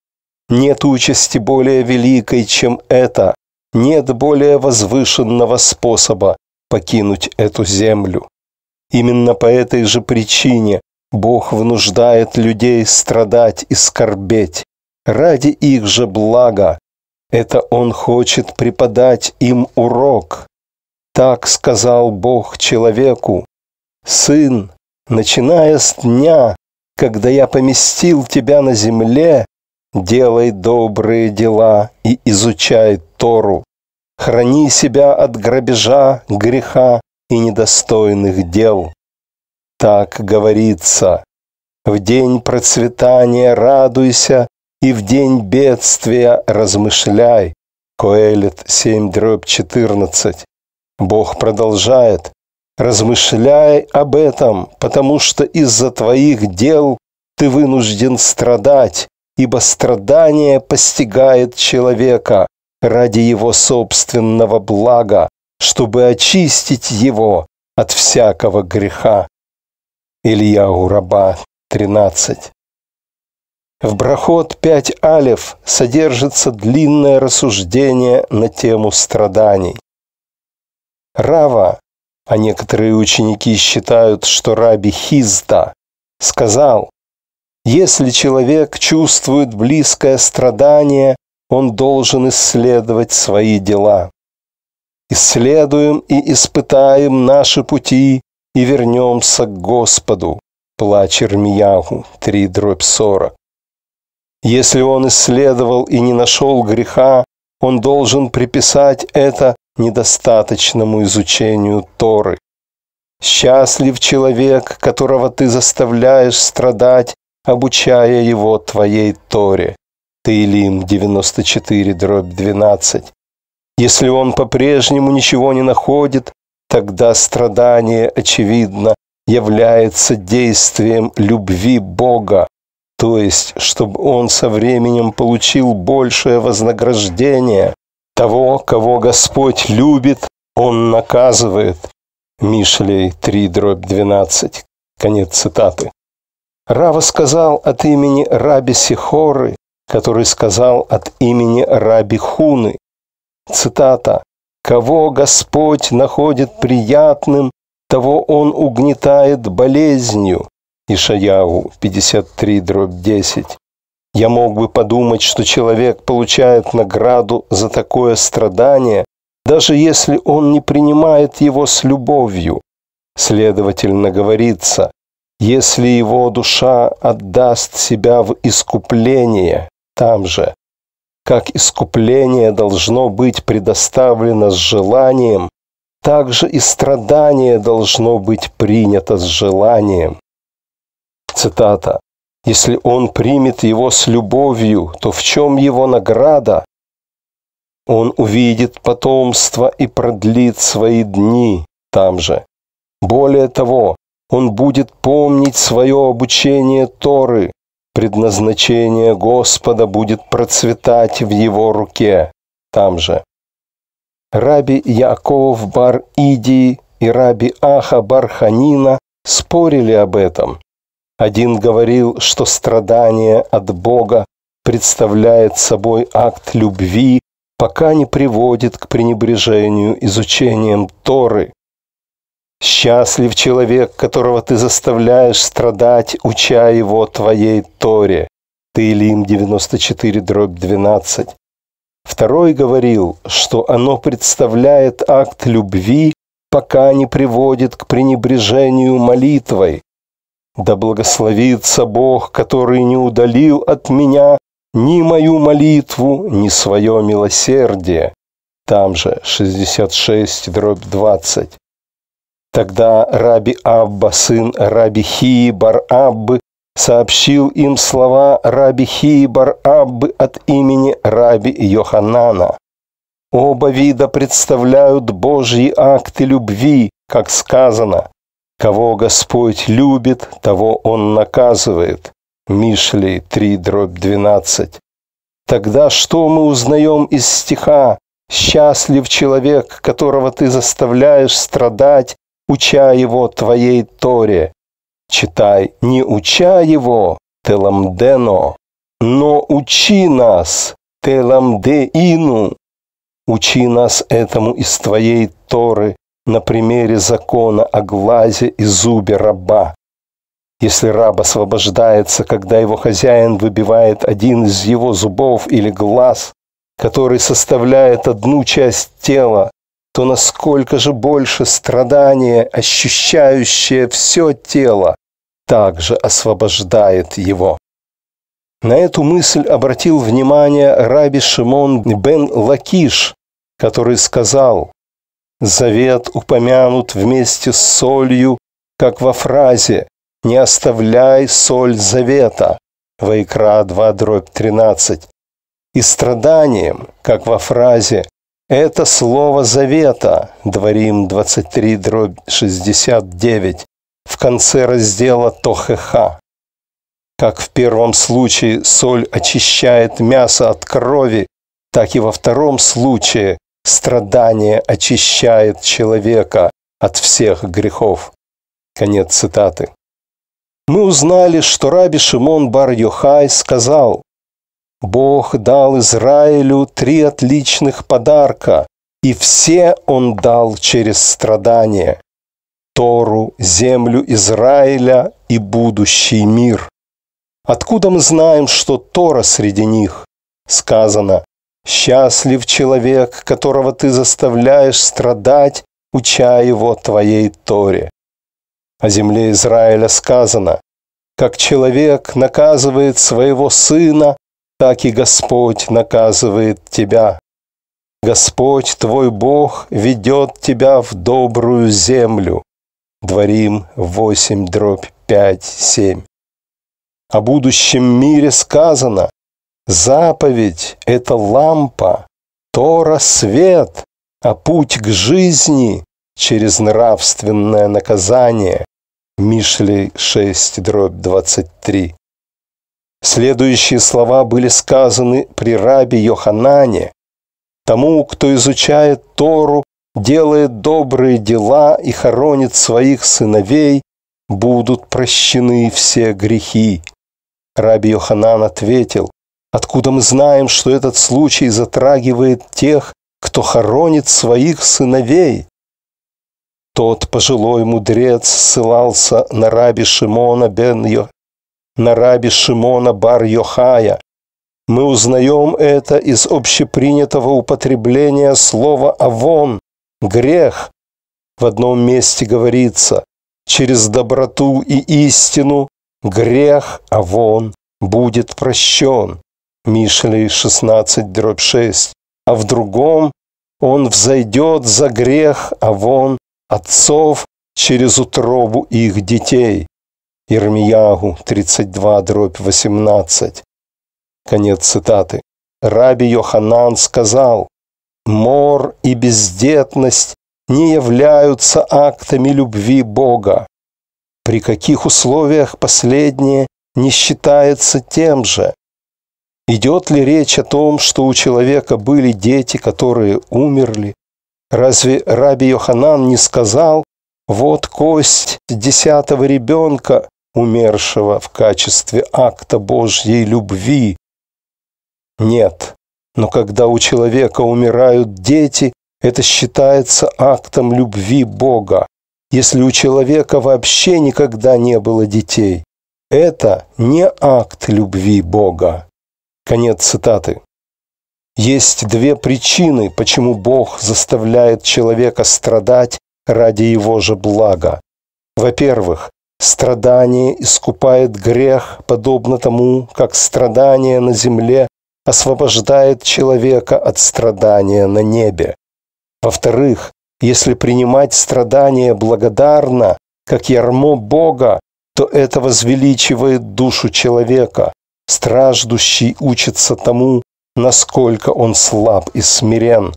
нет участи более великой, чем это. Нет более возвышенного способа покинуть эту землю. Именно по этой же причине Бог вынуждает людей страдать и скорбеть. Ради их же блага. Это Он хочет преподать им урок. Так сказал Бог человеку. «Сын, начиная с дня, когда я поместил тебя на земле, делай добрые дела и изучай Тору. Храни себя от грабежа, греха и недостойных дел. Так говорится, в день процветания радуйся и в день бедствия размышляй. Коэлит 7 дробь 14. Бог продолжает, размышляй об этом, потому что из-за твоих дел ты вынужден страдать, ибо страдание постигает человека ради его собственного блага, чтобы очистить его от всякого греха. Илья Ураба, 13. В Брахот 5 алев содержится длинное рассуждение на тему страданий. Рава, а некоторые ученики считают, что Раби Хизда, сказал, если человек чувствует близкое страдание, он должен исследовать свои дела. Исследуем и испытаем наши пути и вернемся к Господу. Плач Ирмиягу 3 дробь 40. Если он исследовал и не нашел греха, он должен приписать это недостаточному изучению Торы. Счастлив человек, которого ты заставляешь страдать обучая его твоей Торе. Таилим 94, дробь 12. Если он по-прежнему ничего не находит, тогда страдание, очевидно, является действием любви Бога, то есть, чтобы он со временем получил большее вознаграждение. Того, кого Господь любит, он наказывает. Мишлей 3, дробь 12. Конец цитаты. Рава сказал от имени Раби Сихоры, который сказал от имени Раби Хуны. Цитата. «Кого Господь находит приятным, того Он угнетает болезнью». Ишаяву 53, дробь 10. Я мог бы подумать, что человек получает награду за такое страдание, даже если он не принимает его с любовью. Следовательно, говорится, если его душа отдаст себя в искупление там же, как искупление должно быть предоставлено с желанием, так же и страдание должно быть принято с желанием. Цитата. «Если он примет его с любовью, то в чем его награда? Он увидит потомство и продлит свои дни там же. Более того, он будет помнить свое обучение Торы. Предназначение Господа будет процветать в его руке. Там же. Раби Яков бар Иди и раби Аха бар Ханина спорили об этом. Один говорил, что страдание от Бога представляет собой акт любви, пока не приводит к пренебрежению изучением Торы. Счастлив человек, которого ты заставляешь страдать, уча его твоей Торе. Таилим 94, дробь 12. Второй говорил, что оно представляет акт любви, пока не приводит к пренебрежению молитвой. Да благословится Бог, который не удалил от меня ни мою молитву, ни свое милосердие. Там же 66, дробь 20. Тогда Раби Абба, сын Раби Хии Бар Аббы, сообщил им слова Раби Хии Бар Аббы от имени Раби Йоханана. Оба вида представляют Божьи акты любви, как сказано. Кого Господь любит, того Он наказывает. Мишлей 3, дробь 12. Тогда что мы узнаем из стиха? Счастлив человек, которого ты заставляешь страдать уча его твоей Торе. Читай, не уча его, теламдено, но учи нас, теламдеину. Учи нас этому из твоей Торы на примере закона о глазе и зубе раба. Если раб освобождается, когда его хозяин выбивает один из его зубов или глаз, который составляет одну часть тела, то насколько же больше страдание, ощущающее все тело, также освобождает его. На эту мысль обратил внимание раби Шимон бен Лакиш, который сказал, «Завет упомянут вместе с солью, как во фразе «Не оставляй соль завета» Вайкра 2, дробь 13, и страданием, как во фразе это слово завета, Дворим 23, дробь 69, в конце раздела Тохеха. Как в первом случае соль очищает мясо от крови, так и во втором случае страдание очищает человека от всех грехов. Конец цитаты. Мы узнали, что Раби Шимон бар Йохай сказал, Бог дал Израилю три отличных подарка, и все он дал через страдания. Тору, землю Израиля и будущий мир. Откуда мы знаем, что Тора среди них? Сказано, «Счастлив человек, которого ты заставляешь страдать, уча его твоей Торе». О земле Израиля сказано, «Как человек наказывает своего сына, так и Господь наказывает тебя. Господь твой Бог ведет тебя в добрую землю. Дворим 8 дробь 5, 7. О будущем мире сказано, заповедь – это лампа, Тора – свет, а путь к жизни – через нравственное наказание. Мишли 6 дробь 23. Следующие слова были сказаны при рабе Йоханане. Тому, кто изучает Тору, делает добрые дела и хоронит своих сыновей, будут прощены все грехи. Раби Йоханан ответил, откуда мы знаем, что этот случай затрагивает тех, кто хоронит своих сыновей? Тот пожилой мудрец ссылался на раби Шимона бен на рабе Шимона Бар-Йохая. Мы узнаем это из общепринятого употребления слова «авон» – грех. В одном месте говорится «через доброту и истину грех авон будет прощен». Мишлей 16, дробь 6. А в другом он взойдет за грех авон отцов через утробу их детей. Ирмиягу 32 дробь 18. Конец цитаты. Раби Йоханан сказал, «Мор и бездетность не являются актами любви Бога, при каких условиях последнее не считается тем же. Идет ли речь о том, что у человека были дети, которые умерли? Разве Раби Йоханан не сказал, вот кость десятого ребенка, умершего в качестве акта Божьей любви. Нет, но когда у человека умирают дети, это считается актом любви Бога. Если у человека вообще никогда не было детей, это не акт любви Бога. Конец цитаты. Есть две причины, почему Бог заставляет человека страдать ради его же блага. Во-первых, Страдание искупает грех, подобно тому, как страдание на земле освобождает человека от страдания на небе. Во-вторых, если принимать страдания благодарно, как ярмо Бога, то это возвеличивает душу человека. Страждущий учится тому, насколько он слаб и смирен.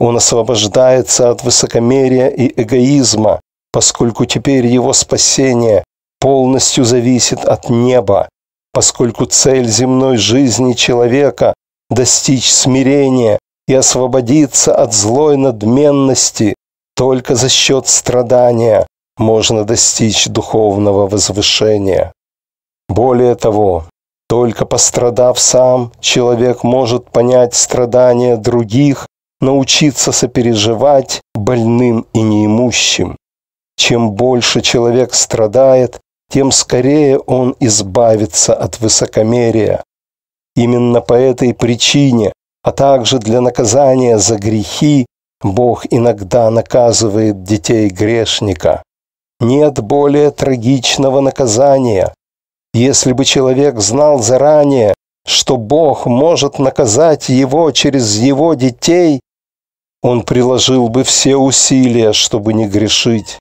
Он освобождается от высокомерия и эгоизма, поскольку теперь его спасение полностью зависит от неба, поскольку цель земной жизни человека – достичь смирения и освободиться от злой надменности, только за счет страдания можно достичь духовного возвышения. Более того, только пострадав сам, человек может понять страдания других, научиться сопереживать больным и неимущим. Чем больше человек страдает, тем скорее он избавится от высокомерия. Именно по этой причине, а также для наказания за грехи, Бог иногда наказывает детей грешника. Нет более трагичного наказания. Если бы человек знал заранее, что Бог может наказать его через его детей, он приложил бы все усилия, чтобы не грешить.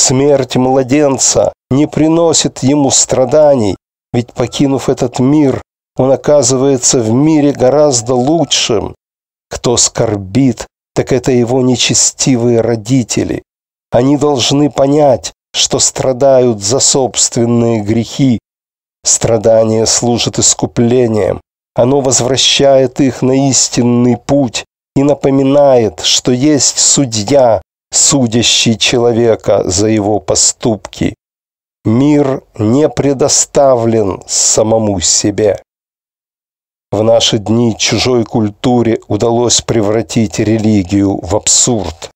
Смерть младенца не приносит ему страданий, ведь покинув этот мир, он оказывается в мире гораздо лучшим. Кто скорбит, так это его нечестивые родители. Они должны понять, что страдают за собственные грехи. Страдание служит искуплением. Оно возвращает их на истинный путь и напоминает, что есть судья, судящий человека за его поступки. Мир не предоставлен самому себе. В наши дни чужой культуре удалось превратить религию в абсурд.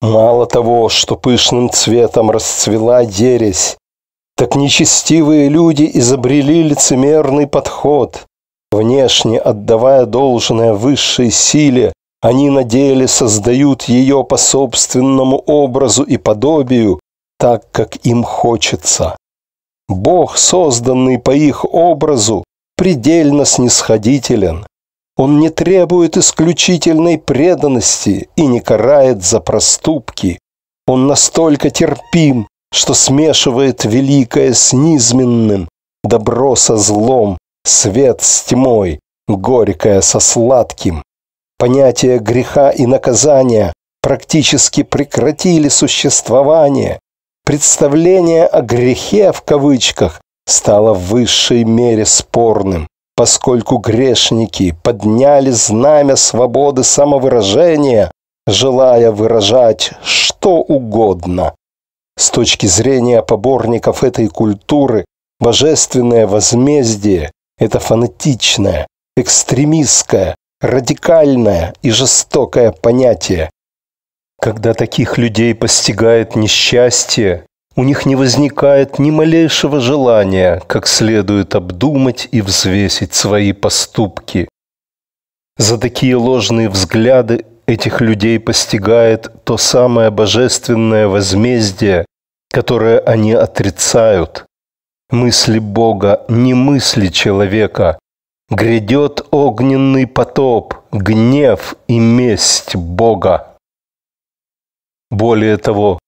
Мало того, что пышным цветом расцвела ересь, так нечестивые люди изобрели лицемерный подход, внешне отдавая должное высшей силе, они на деле создают ее по собственному образу и подобию, так, как им хочется. Бог, созданный по их образу, предельно снисходителен. Он не требует исключительной преданности и не карает за проступки. Он настолько терпим, что смешивает великое с низменным, добро со злом, свет с тьмой, горькое со сладким понятия греха и наказания практически прекратили существование. Представление о грехе в кавычках стало в высшей мере спорным, поскольку грешники подняли знамя свободы самовыражения, желая выражать что угодно. С точки зрения поборников этой культуры, божественное возмездие – это фанатичное, экстремистское, радикальное и жестокое понятие. Когда таких людей постигает несчастье, у них не возникает ни малейшего желания, как следует обдумать и взвесить свои поступки. За такие ложные взгляды этих людей постигает то самое божественное возмездие, которое они отрицают. Мысли Бога не мысли человека, Грядет огненный потоп, гнев и месть Бога. Более того,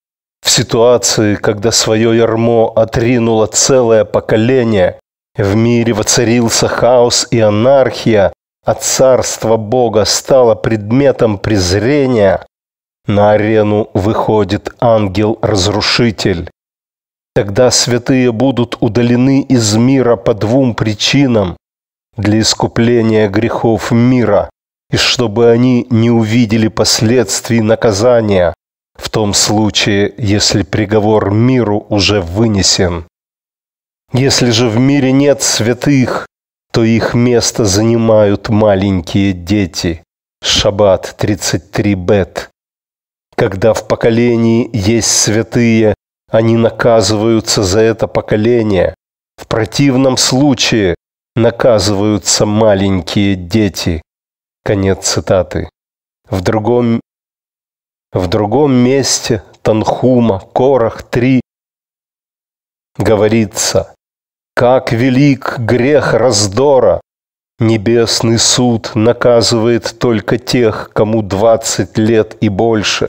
в ситуации, когда свое ярмо отринуло целое поколение, в мире воцарился хаос и анархия, а царство Бога стало предметом презрения, на арену выходит ангел-разрушитель. Тогда святые будут удалены из мира по двум причинам для искупления грехов мира, и чтобы они не увидели последствий наказания, в том случае, если приговор миру уже вынесен. Если же в мире нет святых, то их место занимают маленькие дети. Шаббат 33 Бет. Когда в поколении есть святые, они наказываются за это поколение. В противном случае наказываются маленькие дети. Конец цитаты. В другом, в другом месте Танхума, Корах 3, говорится, «Как велик грех раздора! Небесный суд наказывает только тех, кому двадцать лет и больше,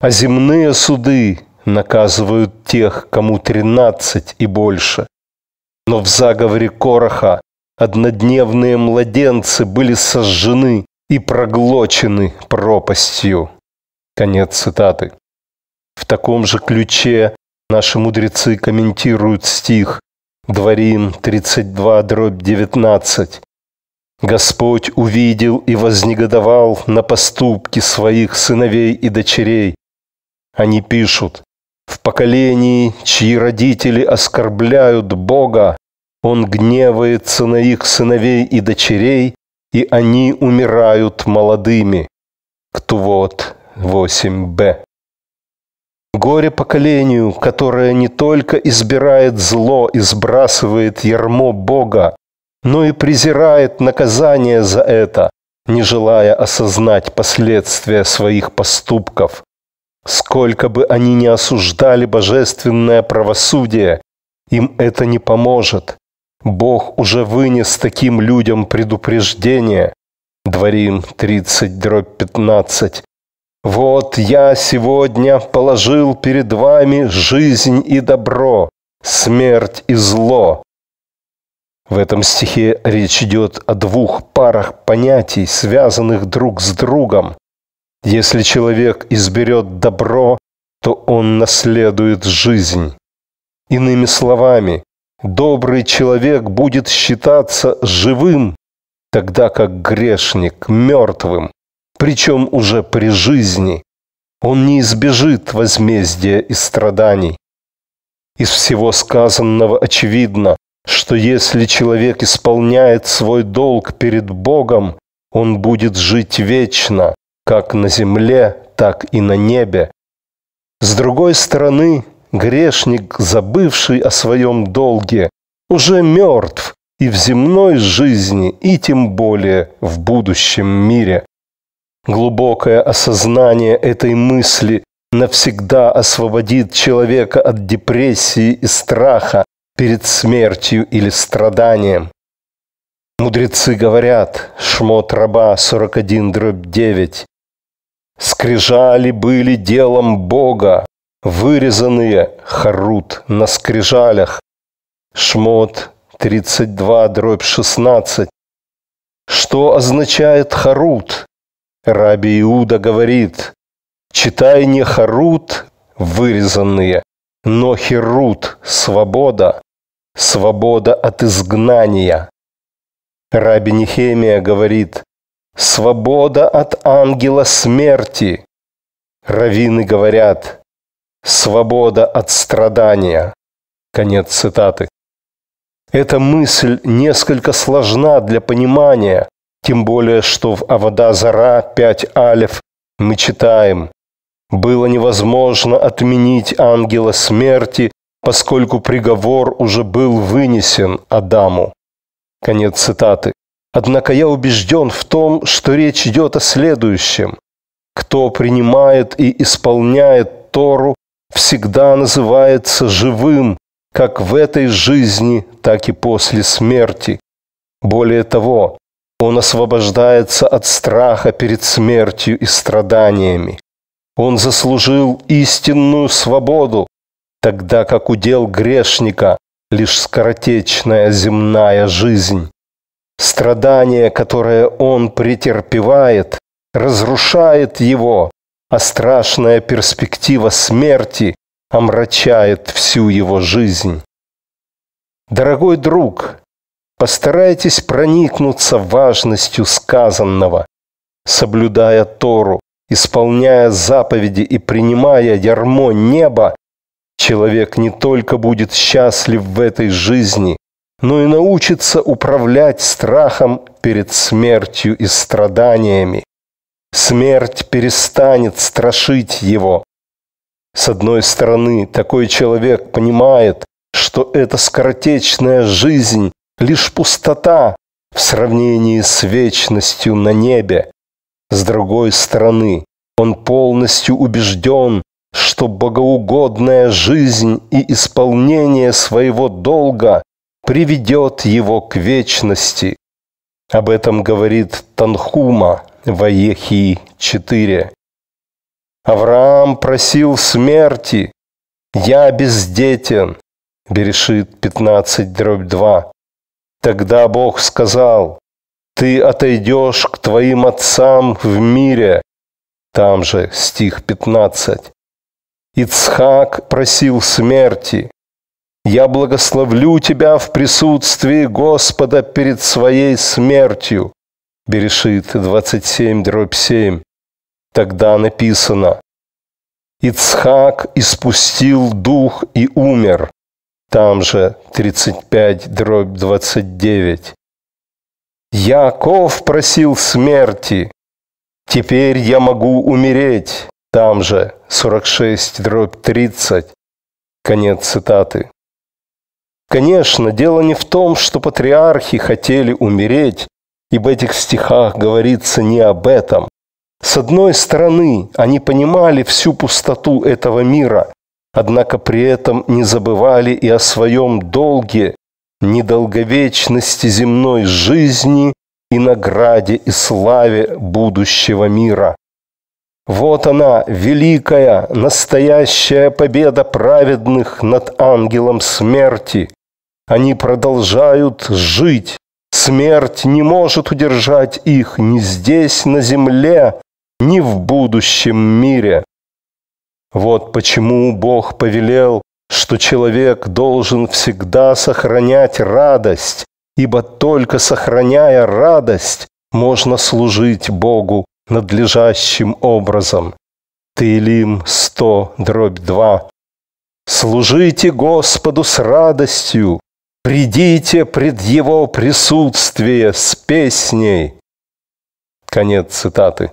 а земные суды наказывают тех, кому тринадцать и больше. Но в заговоре Короха однодневные младенцы были сожжены и проглочены пропастью. Конец цитаты. В таком же ключе наши мудрецы комментируют стих Дворим 32 дробь 19. Господь увидел и вознегодовал на поступки своих сыновей и дочерей. Они пишут, в поколении, чьи родители оскорбляют Бога, Он гневается на их сыновей и дочерей, и они умирают молодыми. Ктувот 8 б. Горе поколению, которое не только избирает зло и сбрасывает ярмо Бога, но и презирает наказание за это, не желая осознать последствия своих поступков. Сколько бы они ни осуждали божественное правосудие, им это не поможет. Бог уже вынес таким людям предупреждение. Дворим 30, дробь 15. «Вот я сегодня положил перед вами жизнь и добро, смерть и зло». В этом стихе речь идет о двух парах понятий, связанных друг с другом. Если человек изберет добро, то он наследует жизнь. Иными словами, добрый человек будет считаться живым, тогда как грешник – мертвым, причем уже при жизни. Он не избежит возмездия и страданий. Из всего сказанного очевидно, что если человек исполняет свой долг перед Богом, он будет жить вечно, как на земле, так и на небе. С другой стороны, грешник, забывший о своем долге, уже мертв и в земной жизни, и тем более в будущем мире. Глубокое осознание этой мысли навсегда освободит человека от депрессии и страха перед смертью или страданием. Мудрецы говорят, Шмот раба 41 дробь 9, Скрижали были делом Бога, вырезанные Харут на скрижалях. Шмот 32 дробь 16. Что означает Харут? Раби Иуда говорит, читай не Харут, вырезанные, но Херут – свобода, свобода от изгнания. Раби Нехемия говорит, свобода от ангела смерти. Равины говорят, свобода от страдания. Конец цитаты. Эта мысль несколько сложна для понимания, тем более, что в Авода Зара 5 Алев мы читаем «Было невозможно отменить ангела смерти, поскольку приговор уже был вынесен Адаму». Конец цитаты. Однако я убежден в том, что речь идет о следующем. Кто принимает и исполняет Тору, всегда называется живым, как в этой жизни, так и после смерти. Более того, он освобождается от страха перед смертью и страданиями. Он заслужил истинную свободу, тогда как удел грешника лишь скоротечная земная жизнь. Страдание, которое он претерпевает, разрушает его, а страшная перспектива смерти омрачает всю его жизнь. Дорогой друг, постарайтесь проникнуться важностью сказанного, соблюдая Тору, исполняя заповеди и принимая ярмо неба, человек не только будет счастлив в этой жизни, но и научится управлять страхом перед смертью и страданиями. Смерть перестанет страшить его. С одной стороны, такой человек понимает, что эта скоротечная жизнь – лишь пустота в сравнении с вечностью на небе. С другой стороны, он полностью убежден, что богоугодная жизнь и исполнение своего долга приведет его к вечности. Об этом говорит Танхума в Аехии 4. Авраам просил смерти, «Я бездетен», Берешит 15, дробь 2. Тогда Бог сказал, «Ты отойдешь к твоим отцам в мире», там же стих 15. Ицхак просил смерти, я благословлю тебя в присутствии Господа перед своей смертью. Берешит 27, дробь 7. Тогда написано, Ицхак испустил дух и умер. Там же 35, дробь 29. Яков просил смерти. Теперь я могу умереть. Там же 46, дробь 30. Конец цитаты. Конечно, дело не в том, что патриархи хотели умереть, и в этих стихах говорится не об этом. С одной стороны, они понимали всю пустоту этого мира, однако при этом не забывали и о своем долге, недолговечности земной жизни и награде и славе будущего мира. Вот она, великая, настоящая победа праведных над ангелом смерти. Они продолжают жить. Смерть не может удержать их ни здесь, на земле, ни в будущем мире. Вот почему Бог повелел, что человек должен всегда сохранять радость, ибо только сохраняя радость можно служить Богу надлежащим образом. Таилим 100, дробь 2. «Служите Господу с радостью, Придите пред Его присутствие с песней. Конец цитаты.